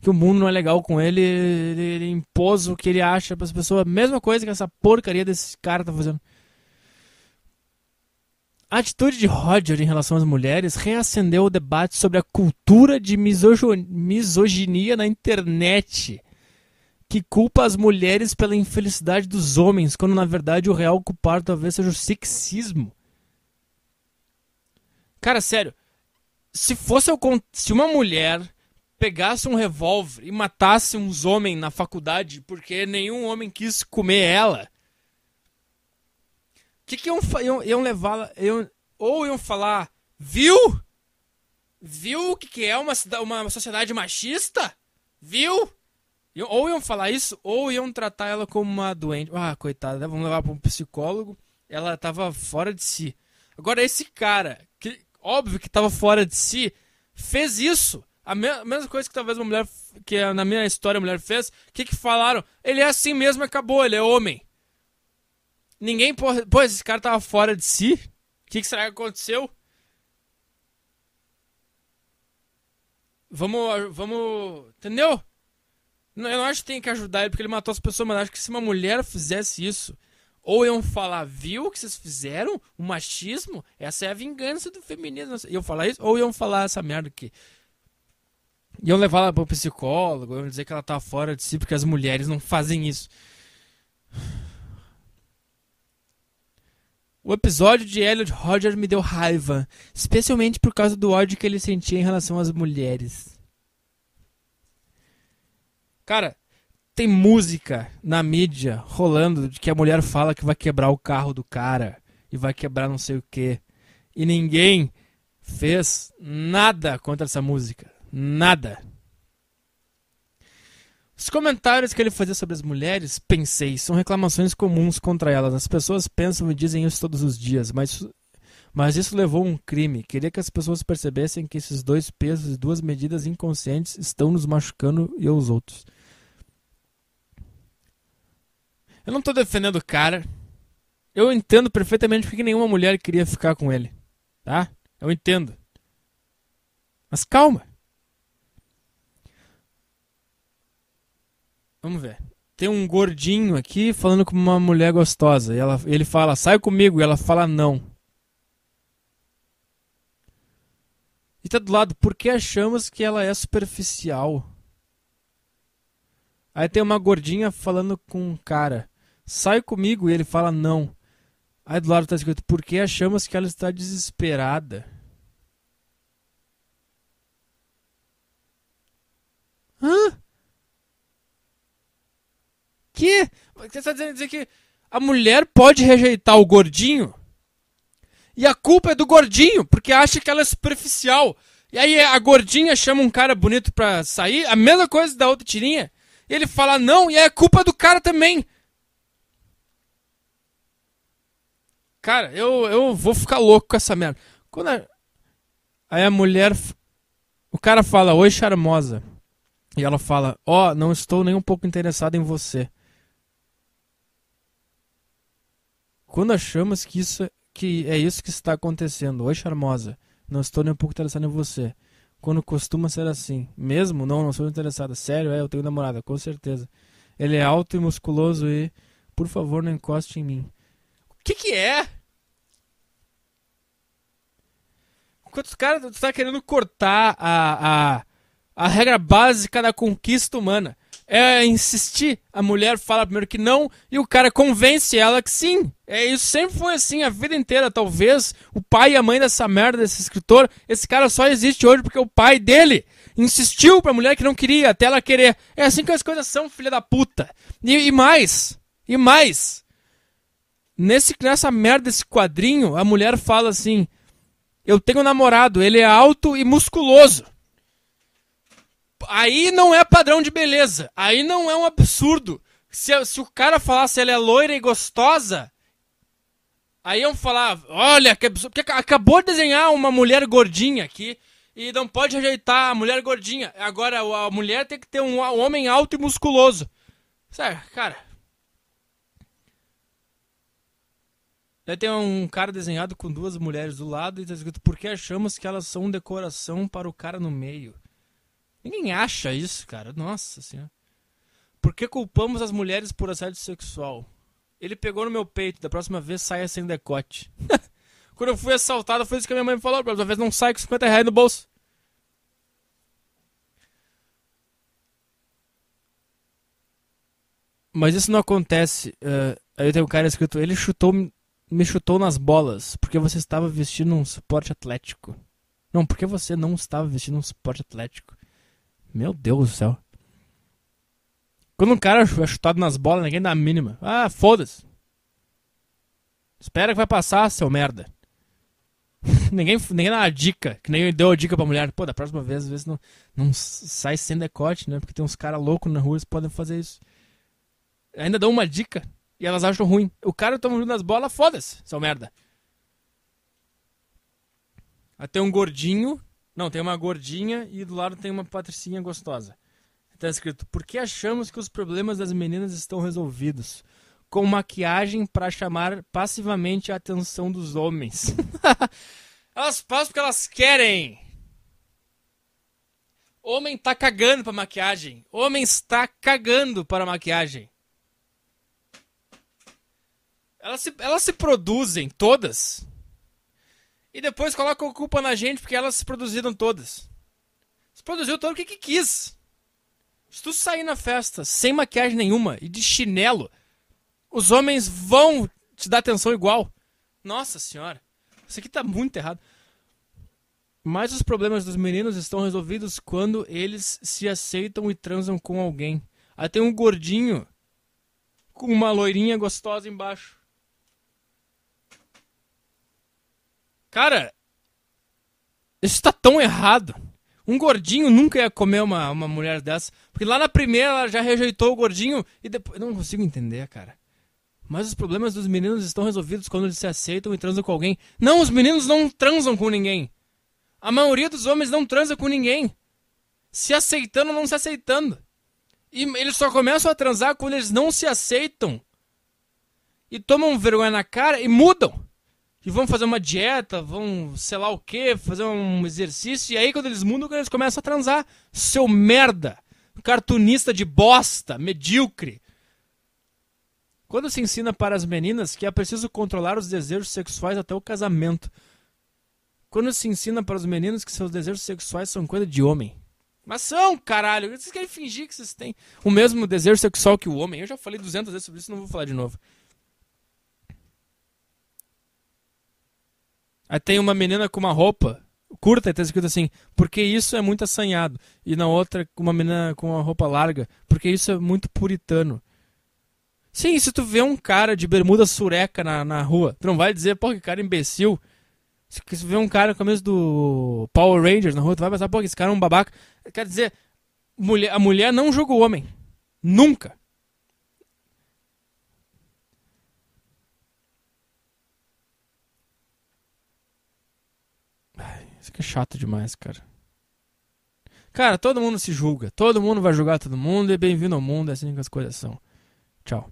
que o mundo não é legal com ele, ele, ele impôs o que ele acha para as pessoas. Mesma coisa que essa porcaria desse cara tá fazendo. A atitude de Roger em relação às mulheres reacendeu o debate sobre a cultura de misoginia na internet, que culpa as mulheres pela infelicidade dos homens, quando na verdade o real culpado talvez seja o sexismo. Cara, sério, se fosse se uma mulher pegasse um revólver e matasse uns homens na faculdade porque nenhum homem quis comer ela, que que iam, iam, iam levar. Iam, ou iam falar, viu? Viu o que, que é uma, uma sociedade machista? Viu? Ou iam falar isso, ou iam tratar ela como uma doente. Ah, coitada, né? vamos levar para um psicólogo. Ela tava fora de si. Agora, esse cara, que óbvio que tava fora de si, fez isso. A, me a mesma coisa que talvez uma mulher, que na minha história a mulher fez, o que, que falaram? Ele é assim mesmo, acabou, ele é homem. Ninguém. Pô, esse cara tava fora de si. O que, que será que aconteceu? Vamos. Vamos. Entendeu? Eu não acho que tem que ajudar ele porque ele matou as pessoas, mas acho que se uma mulher fizesse isso, ou iam falar, viu o que vocês fizeram? O machismo? Essa é a vingança do feminismo. Iam falar isso, ou iam falar essa merda aqui. Iam levar ela pro psicólogo, iam dizer que ela tá fora de si porque as mulheres não fazem isso. O episódio de Elliot Roger me deu raiva, especialmente por causa do ódio que ele sentia em relação às mulheres. Cara, tem música na mídia rolando de que a mulher fala que vai quebrar o carro do cara e vai quebrar não sei o que. E ninguém fez nada contra essa música. Nada. Os comentários que ele fazia sobre as mulheres, pensei, são reclamações comuns contra elas. As pessoas pensam e dizem isso todos os dias, mas, mas isso levou a um crime. Queria que as pessoas percebessem que esses dois pesos e duas medidas inconscientes estão nos machucando e aos outros. Eu não estou defendendo o cara. Eu entendo perfeitamente porque nenhuma mulher queria ficar com ele. Tá? Eu entendo. Mas calma. Vamos ver. Tem um gordinho aqui falando com uma mulher gostosa. E ela, ele fala, sai comigo. E ela fala, não. E tá do lado, por que achamos que ela é superficial? Aí tem uma gordinha falando com um cara. Sai comigo. E ele fala, não. Aí do lado tá escrito, por que achamos que ela está desesperada? Hã? quê? Você está dizendo dizer que a mulher pode rejeitar o gordinho? E a culpa é do gordinho, porque acha que ela é superficial. E aí a gordinha chama um cara bonito pra sair, a mesma coisa da outra tirinha. E ele fala não, e é culpa do cara também. Cara, eu, eu vou ficar louco com essa merda. Quando a... Aí a mulher. O cara fala, oi, charmosa. E ela fala, ó, oh, não estou nem um pouco interessada em você. Quando achamos que isso que é isso que está acontecendo, oi charmosa, não estou nem um pouco interessado em você. Quando costuma ser assim, mesmo não, não sou interessada, sério, é, eu tenho namorada, com certeza. Ele é alto e musculoso e, por favor, não encoste em mim. O que que é? Quantos caras está querendo cortar a, a, a regra básica da conquista humana? é insistir. A mulher fala primeiro que não e o cara convence ela que sim. É isso sempre foi assim a vida inteira, talvez o pai e a mãe dessa merda desse escritor, esse cara só existe hoje porque o pai dele insistiu pra mulher que não queria até ela querer. É assim que as coisas são, filha da puta. E, e mais, e mais. Nesse nessa merda desse quadrinho, a mulher fala assim: "Eu tenho um namorado, ele é alto e musculoso." aí não é padrão de beleza. Aí não é um absurdo. Se, se o cara falasse ela é loira e gostosa, aí eu falar: olha, que absurdo. Porque acabou de desenhar uma mulher gordinha aqui e não pode rejeitar a mulher gordinha. Agora a mulher tem que ter um homem alto e musculoso. Sério, cara. Daí tem um cara desenhado com duas mulheres do lado e tá escrito: Por que achamos que elas são decoração para o cara no meio? Ninguém acha isso, cara. Nossa senhora. Por que culpamos as mulheres por assédio sexual? Ele pegou no meu peito, da próxima vez saia sem decote. Quando eu fui assaltado, foi isso que a minha mãe falou: da próxima vez não sai com 50 reais no bolso. Mas isso não acontece. Uh, aí tem um cara escrito: ele chutou, me chutou nas bolas porque você estava vestindo um suporte atlético. Não, porque você não estava vestindo um suporte atlético. Meu Deus do céu. Quando um cara é chutado nas bolas, ninguém dá a mínima. Ah, foda-se. Espera que vai passar, seu merda. ninguém, ninguém dá uma dica, que nem deu a dica pra mulher. Pô, da próxima vez, às vezes não, não sai sem decote, né? Porque tem uns caras loucos na rua, eles podem fazer isso. Ainda dão uma dica e elas acham ruim. O cara toma junto nas bolas, foda-se, seu merda. Até um gordinho não, tem uma gordinha e do lado tem uma patricinha gostosa. Está escrito: Por que achamos que os problemas das meninas estão resolvidos? Com maquiagem para chamar passivamente a atenção dos homens. elas passam porque elas querem. Homem tá cagando pra maquiagem. Homem está cagando para maquiagem. Elas se, elas se produzem, todas. E depois coloca a culpa na gente porque elas se produziram todas. Se produziu todo o que, que quis. Se tu sair na festa sem maquiagem nenhuma e de chinelo, os homens vão te dar atenção igual. Nossa senhora, isso aqui tá muito errado. Mas os problemas dos meninos estão resolvidos quando eles se aceitam e transam com alguém. Aí tem um gordinho com uma loirinha gostosa embaixo. Cara, isso tá tão errado. Um gordinho nunca ia comer uma, uma mulher dessa. Porque lá na primeira ela já rejeitou o gordinho e depois. Eu não consigo entender, cara. Mas os problemas dos meninos estão resolvidos quando eles se aceitam e transam com alguém. Não, os meninos não transam com ninguém. A maioria dos homens não transa com ninguém. Se aceitando ou não se aceitando. E eles só começam a transar quando eles não se aceitam. E tomam vergonha na cara e mudam e vão fazer uma dieta, vão sei lá o que, fazer um exercício, e aí quando eles mudam, eles começam a transar. Seu merda! Cartunista de bosta, medíocre! Quando se ensina para as meninas que é preciso controlar os desejos sexuais até o casamento. Quando se ensina para os meninos que seus desejos sexuais são coisa de homem. Mas são, caralho! Vocês querem fingir que vocês têm o mesmo desejo sexual que o homem? Eu já falei 200 vezes sobre isso, não vou falar de novo. Aí tem uma menina com uma roupa curta e tá escrito assim, porque isso é muito assanhado. E na outra, uma menina com uma roupa larga, porque isso é muito puritano. Sim, se tu vê um cara de bermuda sureca na, na rua, tu não vai dizer, porra, que cara imbecil. Se tu vê um cara com a mesa do Power Rangers na rua, tu vai pensar, porra, que esse cara é um babaca. Quer dizer, mulher, a mulher não julga o homem. Nunca. que é chato demais, cara. Cara, todo mundo se julga. Todo mundo vai julgar todo mundo. E bem-vindo ao mundo. É assim que as coisas são. Tchau.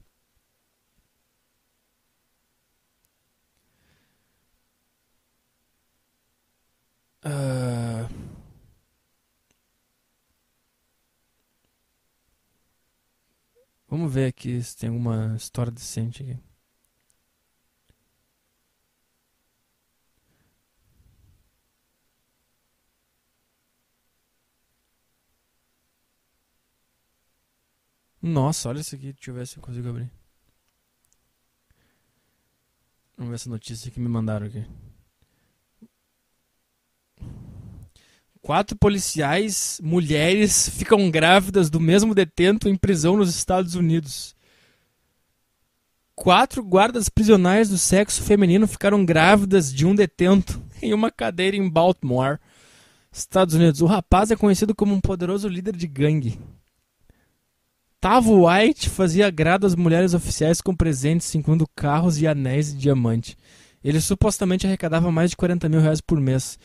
Uh... Vamos ver aqui se tem alguma história decente aqui. Nossa, olha isso aqui. Deixa eu ver se eu consigo abrir. Vamos ver essa notícia que me mandaram aqui. Quatro policiais mulheres ficam grávidas do mesmo detento em prisão nos Estados Unidos. Quatro guardas prisionais do sexo feminino ficaram grávidas de um detento em uma cadeira em Baltimore, Estados Unidos. O rapaz é conhecido como um poderoso líder de gangue. Tavo White fazia agrado às mulheres oficiais com presentes, incluindo carros e anéis de diamante. Ele supostamente arrecadava mais de 40 mil reais por mês,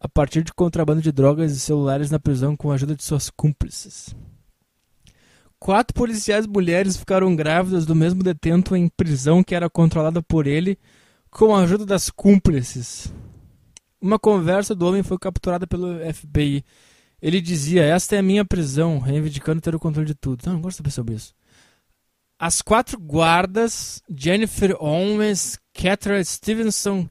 a partir de contrabando de drogas e celulares na prisão com a ajuda de suas cúmplices. Quatro policiais mulheres ficaram grávidas do mesmo detento em prisão que era controlada por ele, com a ajuda das cúmplices. Uma conversa do homem foi capturada pelo FBI ele dizia: Esta é a minha prisão, reivindicando ter o controle de tudo. Não, não gosto de saber sobre isso. As quatro guardas, Jennifer Owens, Catra Stevenson,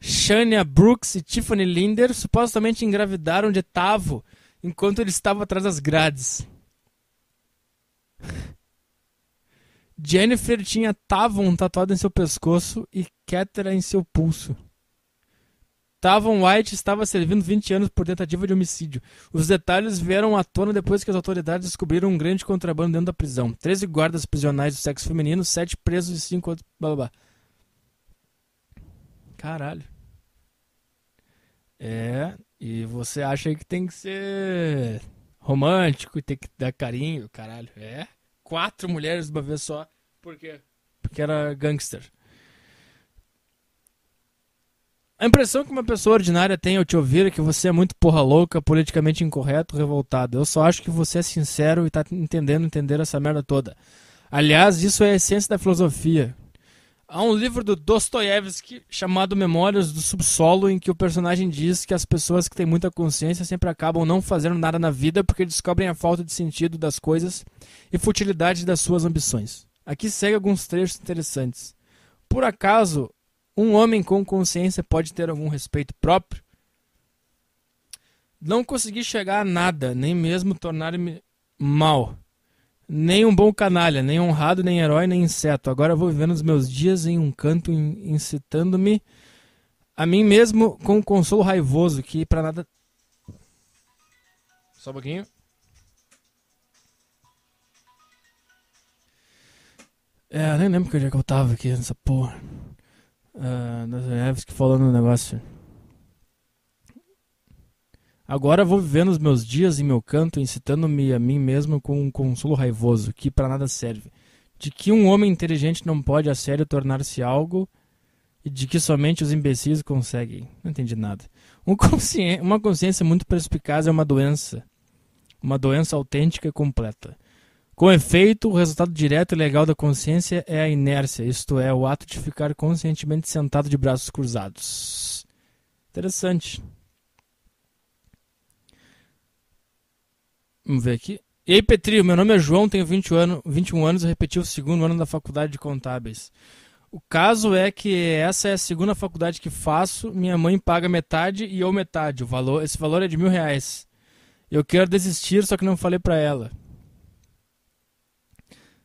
Shania Brooks e Tiffany Linder, supostamente engravidaram de Tavo enquanto ele estava atrás das grades. Jennifer tinha Tavon tatuado em seu pescoço e Catra em seu pulso. Tavon White estava servindo 20 anos por tentativa de homicídio. Os detalhes vieram à tona depois que as autoridades descobriram um grande contrabando dentro da prisão. 13 guardas prisionais do sexo feminino, 7 presos e 5 outros. Blá, blá, blá. Caralho. É, e você acha que tem que ser romântico e tem que dar carinho, caralho. É, quatro mulheres de uma vez só. Por quê? Porque era gangster. A impressão que uma pessoa ordinária tem ao te ouvir é que você é muito porra louca, politicamente incorreto, revoltado. Eu só acho que você é sincero e tá entendendo entender essa merda toda. Aliás, isso é a essência da filosofia. Há um livro do Dostoiévski chamado Memórias do Subsolo, em que o personagem diz que as pessoas que têm muita consciência sempre acabam não fazendo nada na vida porque descobrem a falta de sentido das coisas e futilidade das suas ambições. Aqui segue alguns trechos interessantes. Por acaso, um homem com consciência pode ter algum respeito próprio? Não consegui chegar a nada, nem mesmo tornar-me mal. Nem um bom canalha, nem honrado, nem herói, nem inseto. Agora vou vivendo os meus dias em um canto, incitando-me a mim mesmo com um consolo raivoso que para nada. Só um pouquinho. É, nem lembro que onde é que eu tava aqui nessa porra uh, ah, Dostoiévski falando um negócio. Agora vou vivendo os meus dias em meu canto, incitando-me a mim mesmo com um consolo raivoso, que para nada serve. De que um homem inteligente não pode a sério tornar-se algo e de que somente os imbecis conseguem. Não entendi nada. Um Uma consciência muito perspicaz é uma doença. Uma doença autêntica e completa. Com efeito, o resultado direto e legal da consciência é a inércia, isto é, o ato de ficar conscientemente sentado de braços cruzados. Interessante. Vamos ver aqui. E aí, Petri, meu nome é João, tenho 20 ano, 21 anos e repeti o segundo ano da faculdade de contábeis. O caso é que essa é a segunda faculdade que faço, minha mãe paga metade e eu metade. O valor, esse valor é de mil reais. Eu quero desistir, só que não falei para ela.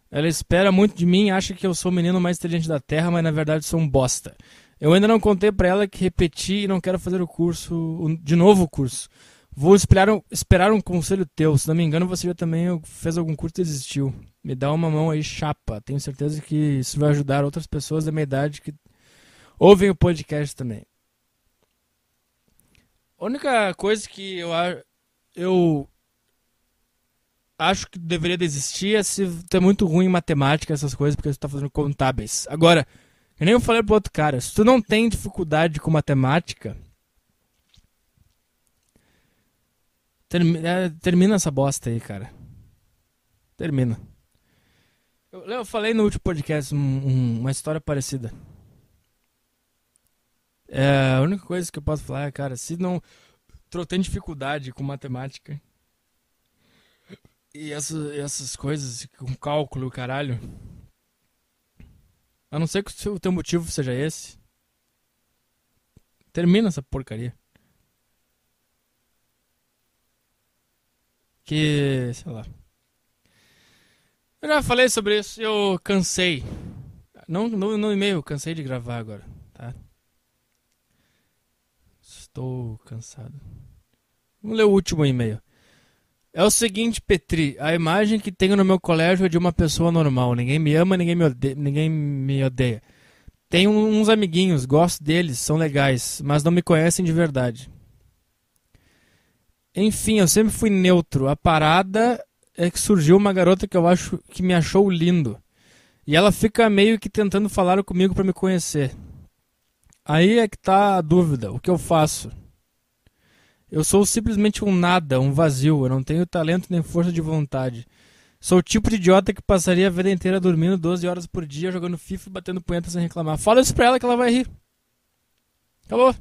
Ela espera muito de mim, acha que eu sou o menino mais inteligente da Terra, mas na verdade sou um bosta. Eu ainda não contei para ela que repeti e não quero fazer o curso, de novo o curso. Vou esperar um, esperar um conselho teu. Se não me engano, você já também fez algum curso e desistiu. Me dá uma mão aí, chapa. Tenho certeza que isso vai ajudar outras pessoas da minha idade que ouvem o podcast também. A única coisa que eu eu acho que deveria desistir é se tu tá é muito ruim em matemática, essas coisas, porque tu tá fazendo contábeis. Agora, eu nem falei pro outro cara, se tu não tem dificuldade com matemática, termina, é, termina essa bosta aí, cara. Termina. Eu, eu falei no último podcast um, um, uma história parecida. É, a única coisa que eu posso falar é, cara, se não tu tem dificuldade com matemática, e essa, essas coisas com cálculo, caralho. A não ser que o teu motivo seja esse. Termina essa porcaria. Que, sei lá. Eu já falei sobre isso, eu cansei. Não no, no e-mail, cansei de gravar agora, tá? Estou cansado. Vamos ler o último e-mail. É o seguinte, Petri, a imagem que tenho no meu colégio é de uma pessoa normal. Ninguém me ama, ninguém me odeia. Ninguém me odeia. Tenho uns amiguinhos, gosto deles, são legais, mas não me conhecem de verdade. Enfim, eu sempre fui neutro. A parada é que surgiu uma garota que eu acho que me achou lindo. E ela fica meio que tentando falar comigo para me conhecer. Aí é que tá a dúvida, o que eu faço? Eu sou simplesmente um nada, um vazio. Eu não tenho talento nem força de vontade. Sou o tipo de idiota que passaria a vida inteira dormindo 12 horas por dia, jogando FIFA e batendo punheta sem reclamar. Fala isso pra ela que ela vai rir. Acabou.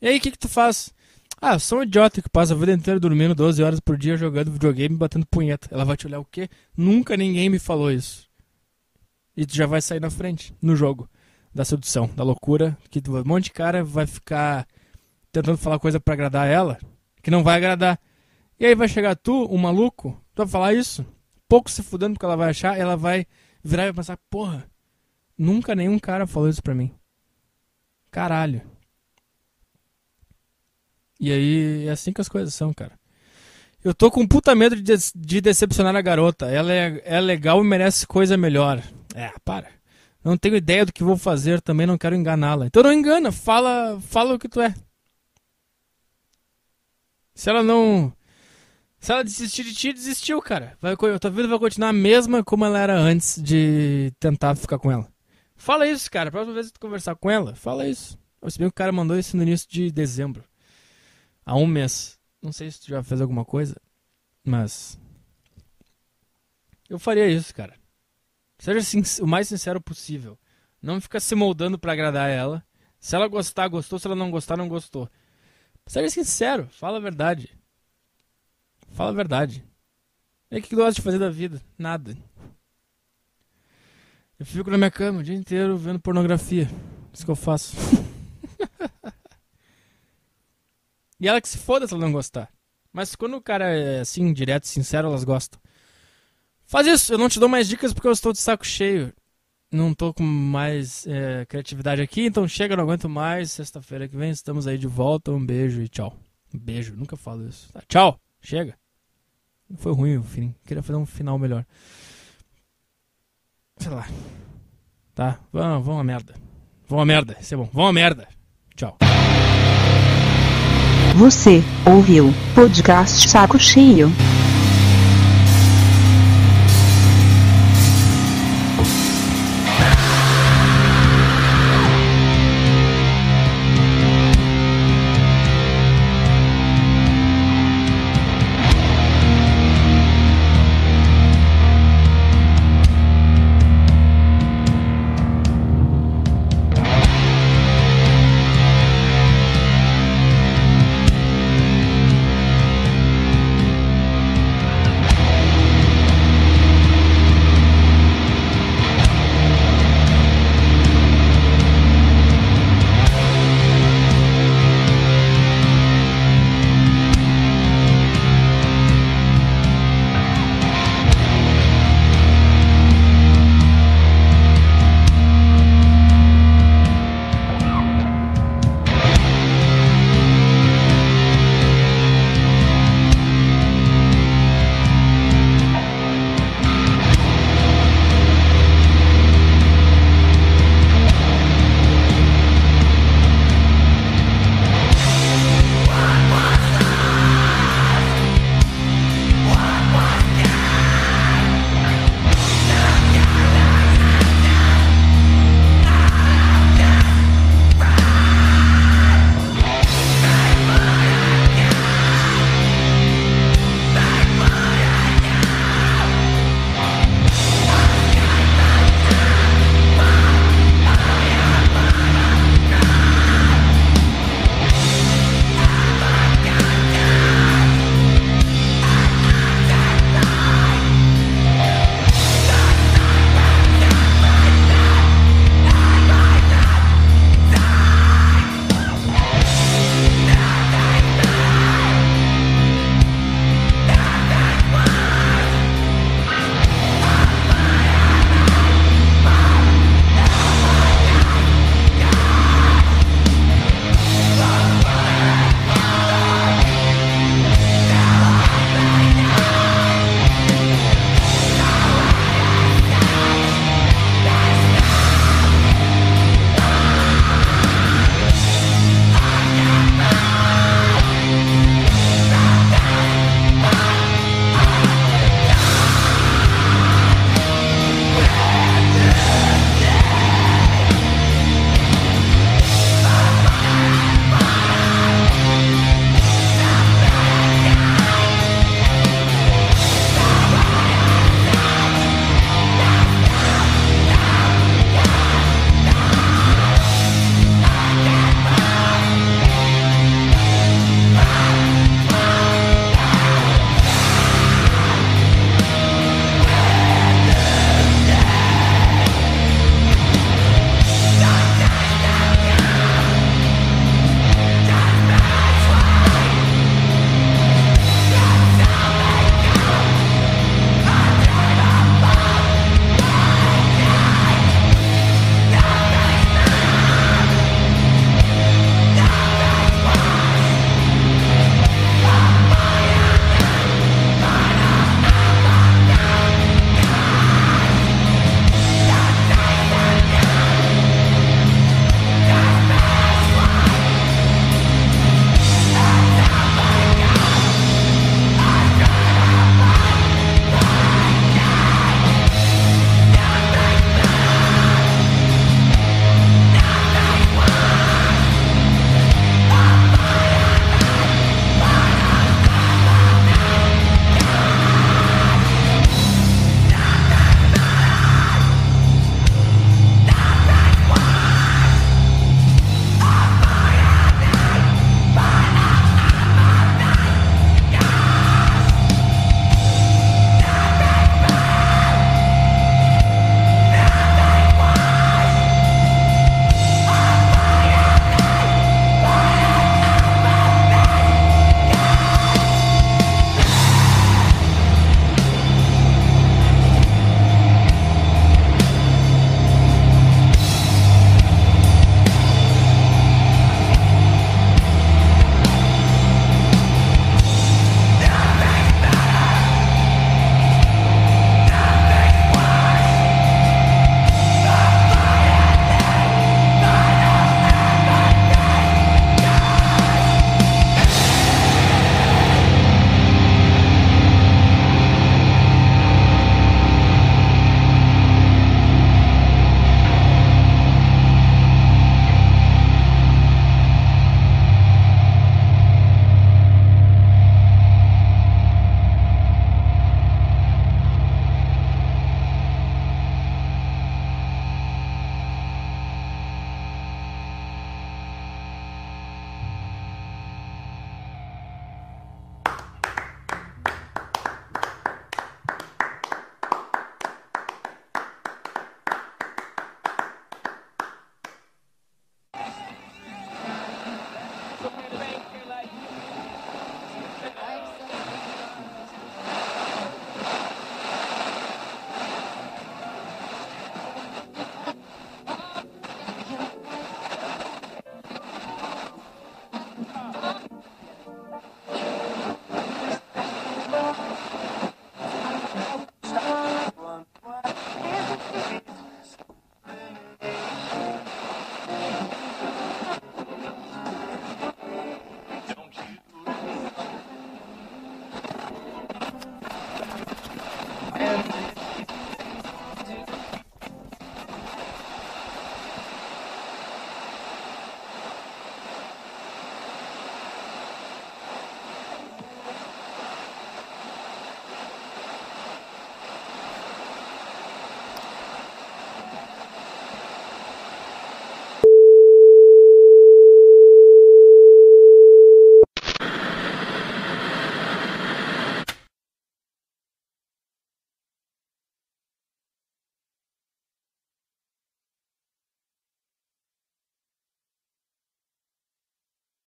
E aí, o que, que tu faz? Ah, sou um idiota que passa a vida inteira dormindo 12 horas por dia, jogando videogame e batendo punheta. Ela vai te olhar o quê? Nunca ninguém me falou isso. E tu já vai sair na frente no jogo da sedução, da loucura, que um monte de cara vai ficar tentando falar coisa para agradar ela, que não vai agradar. E aí vai chegar tu, um maluco, tu vai falar isso, pouco se fudendo porque que ela vai achar, ela vai virar e vai pensar, porra, nunca nenhum cara falou isso pra mim. Caralho. E aí é assim que as coisas são, cara. Eu tô com puta medo de, de, de decepcionar a garota. Ela é, é legal e merece coisa melhor. É, para. Não tenho ideia do que vou fazer, também não quero enganá-la. Então não engana, fala, fala o que tu é. Se ela não. Se ela desistir de ti, desistiu, cara. Vai, tua vida vai continuar a mesma como ela era antes de tentar ficar com ela. Fala isso, cara. Próxima vez que tu conversar com ela, fala isso. sei bem que o cara mandou isso no início de dezembro. Há um mês. Não sei se tu já fez alguma coisa, mas. Eu faria isso, cara. Seja o mais sincero possível. Não fica se moldando para agradar ela. Se ela gostar, gostou. Se ela não gostar, não gostou. Seja é sincero, fala a verdade. Fala a verdade. E é o que gosta de fazer da vida? Nada. Eu fico na minha cama o dia inteiro vendo pornografia. É isso que eu faço. e ela que se foda se ela não gostar. Mas quando o cara é assim, direto, sincero, elas gostam. Faz isso, eu não te dou mais dicas porque eu estou de saco cheio não tô com mais é, criatividade aqui, então chega, não aguento mais. Sexta-feira que vem estamos aí de volta. Um beijo e tchau. Um beijo, nunca falo isso. Tá, tchau, chega. Foi ruim o fim. Queria fazer um final melhor. Sei lá. Tá, vão, vão a merda. Vão a merda, isso é bom. Vão a merda. Tchau. Você ouviu podcast Saco Cheio.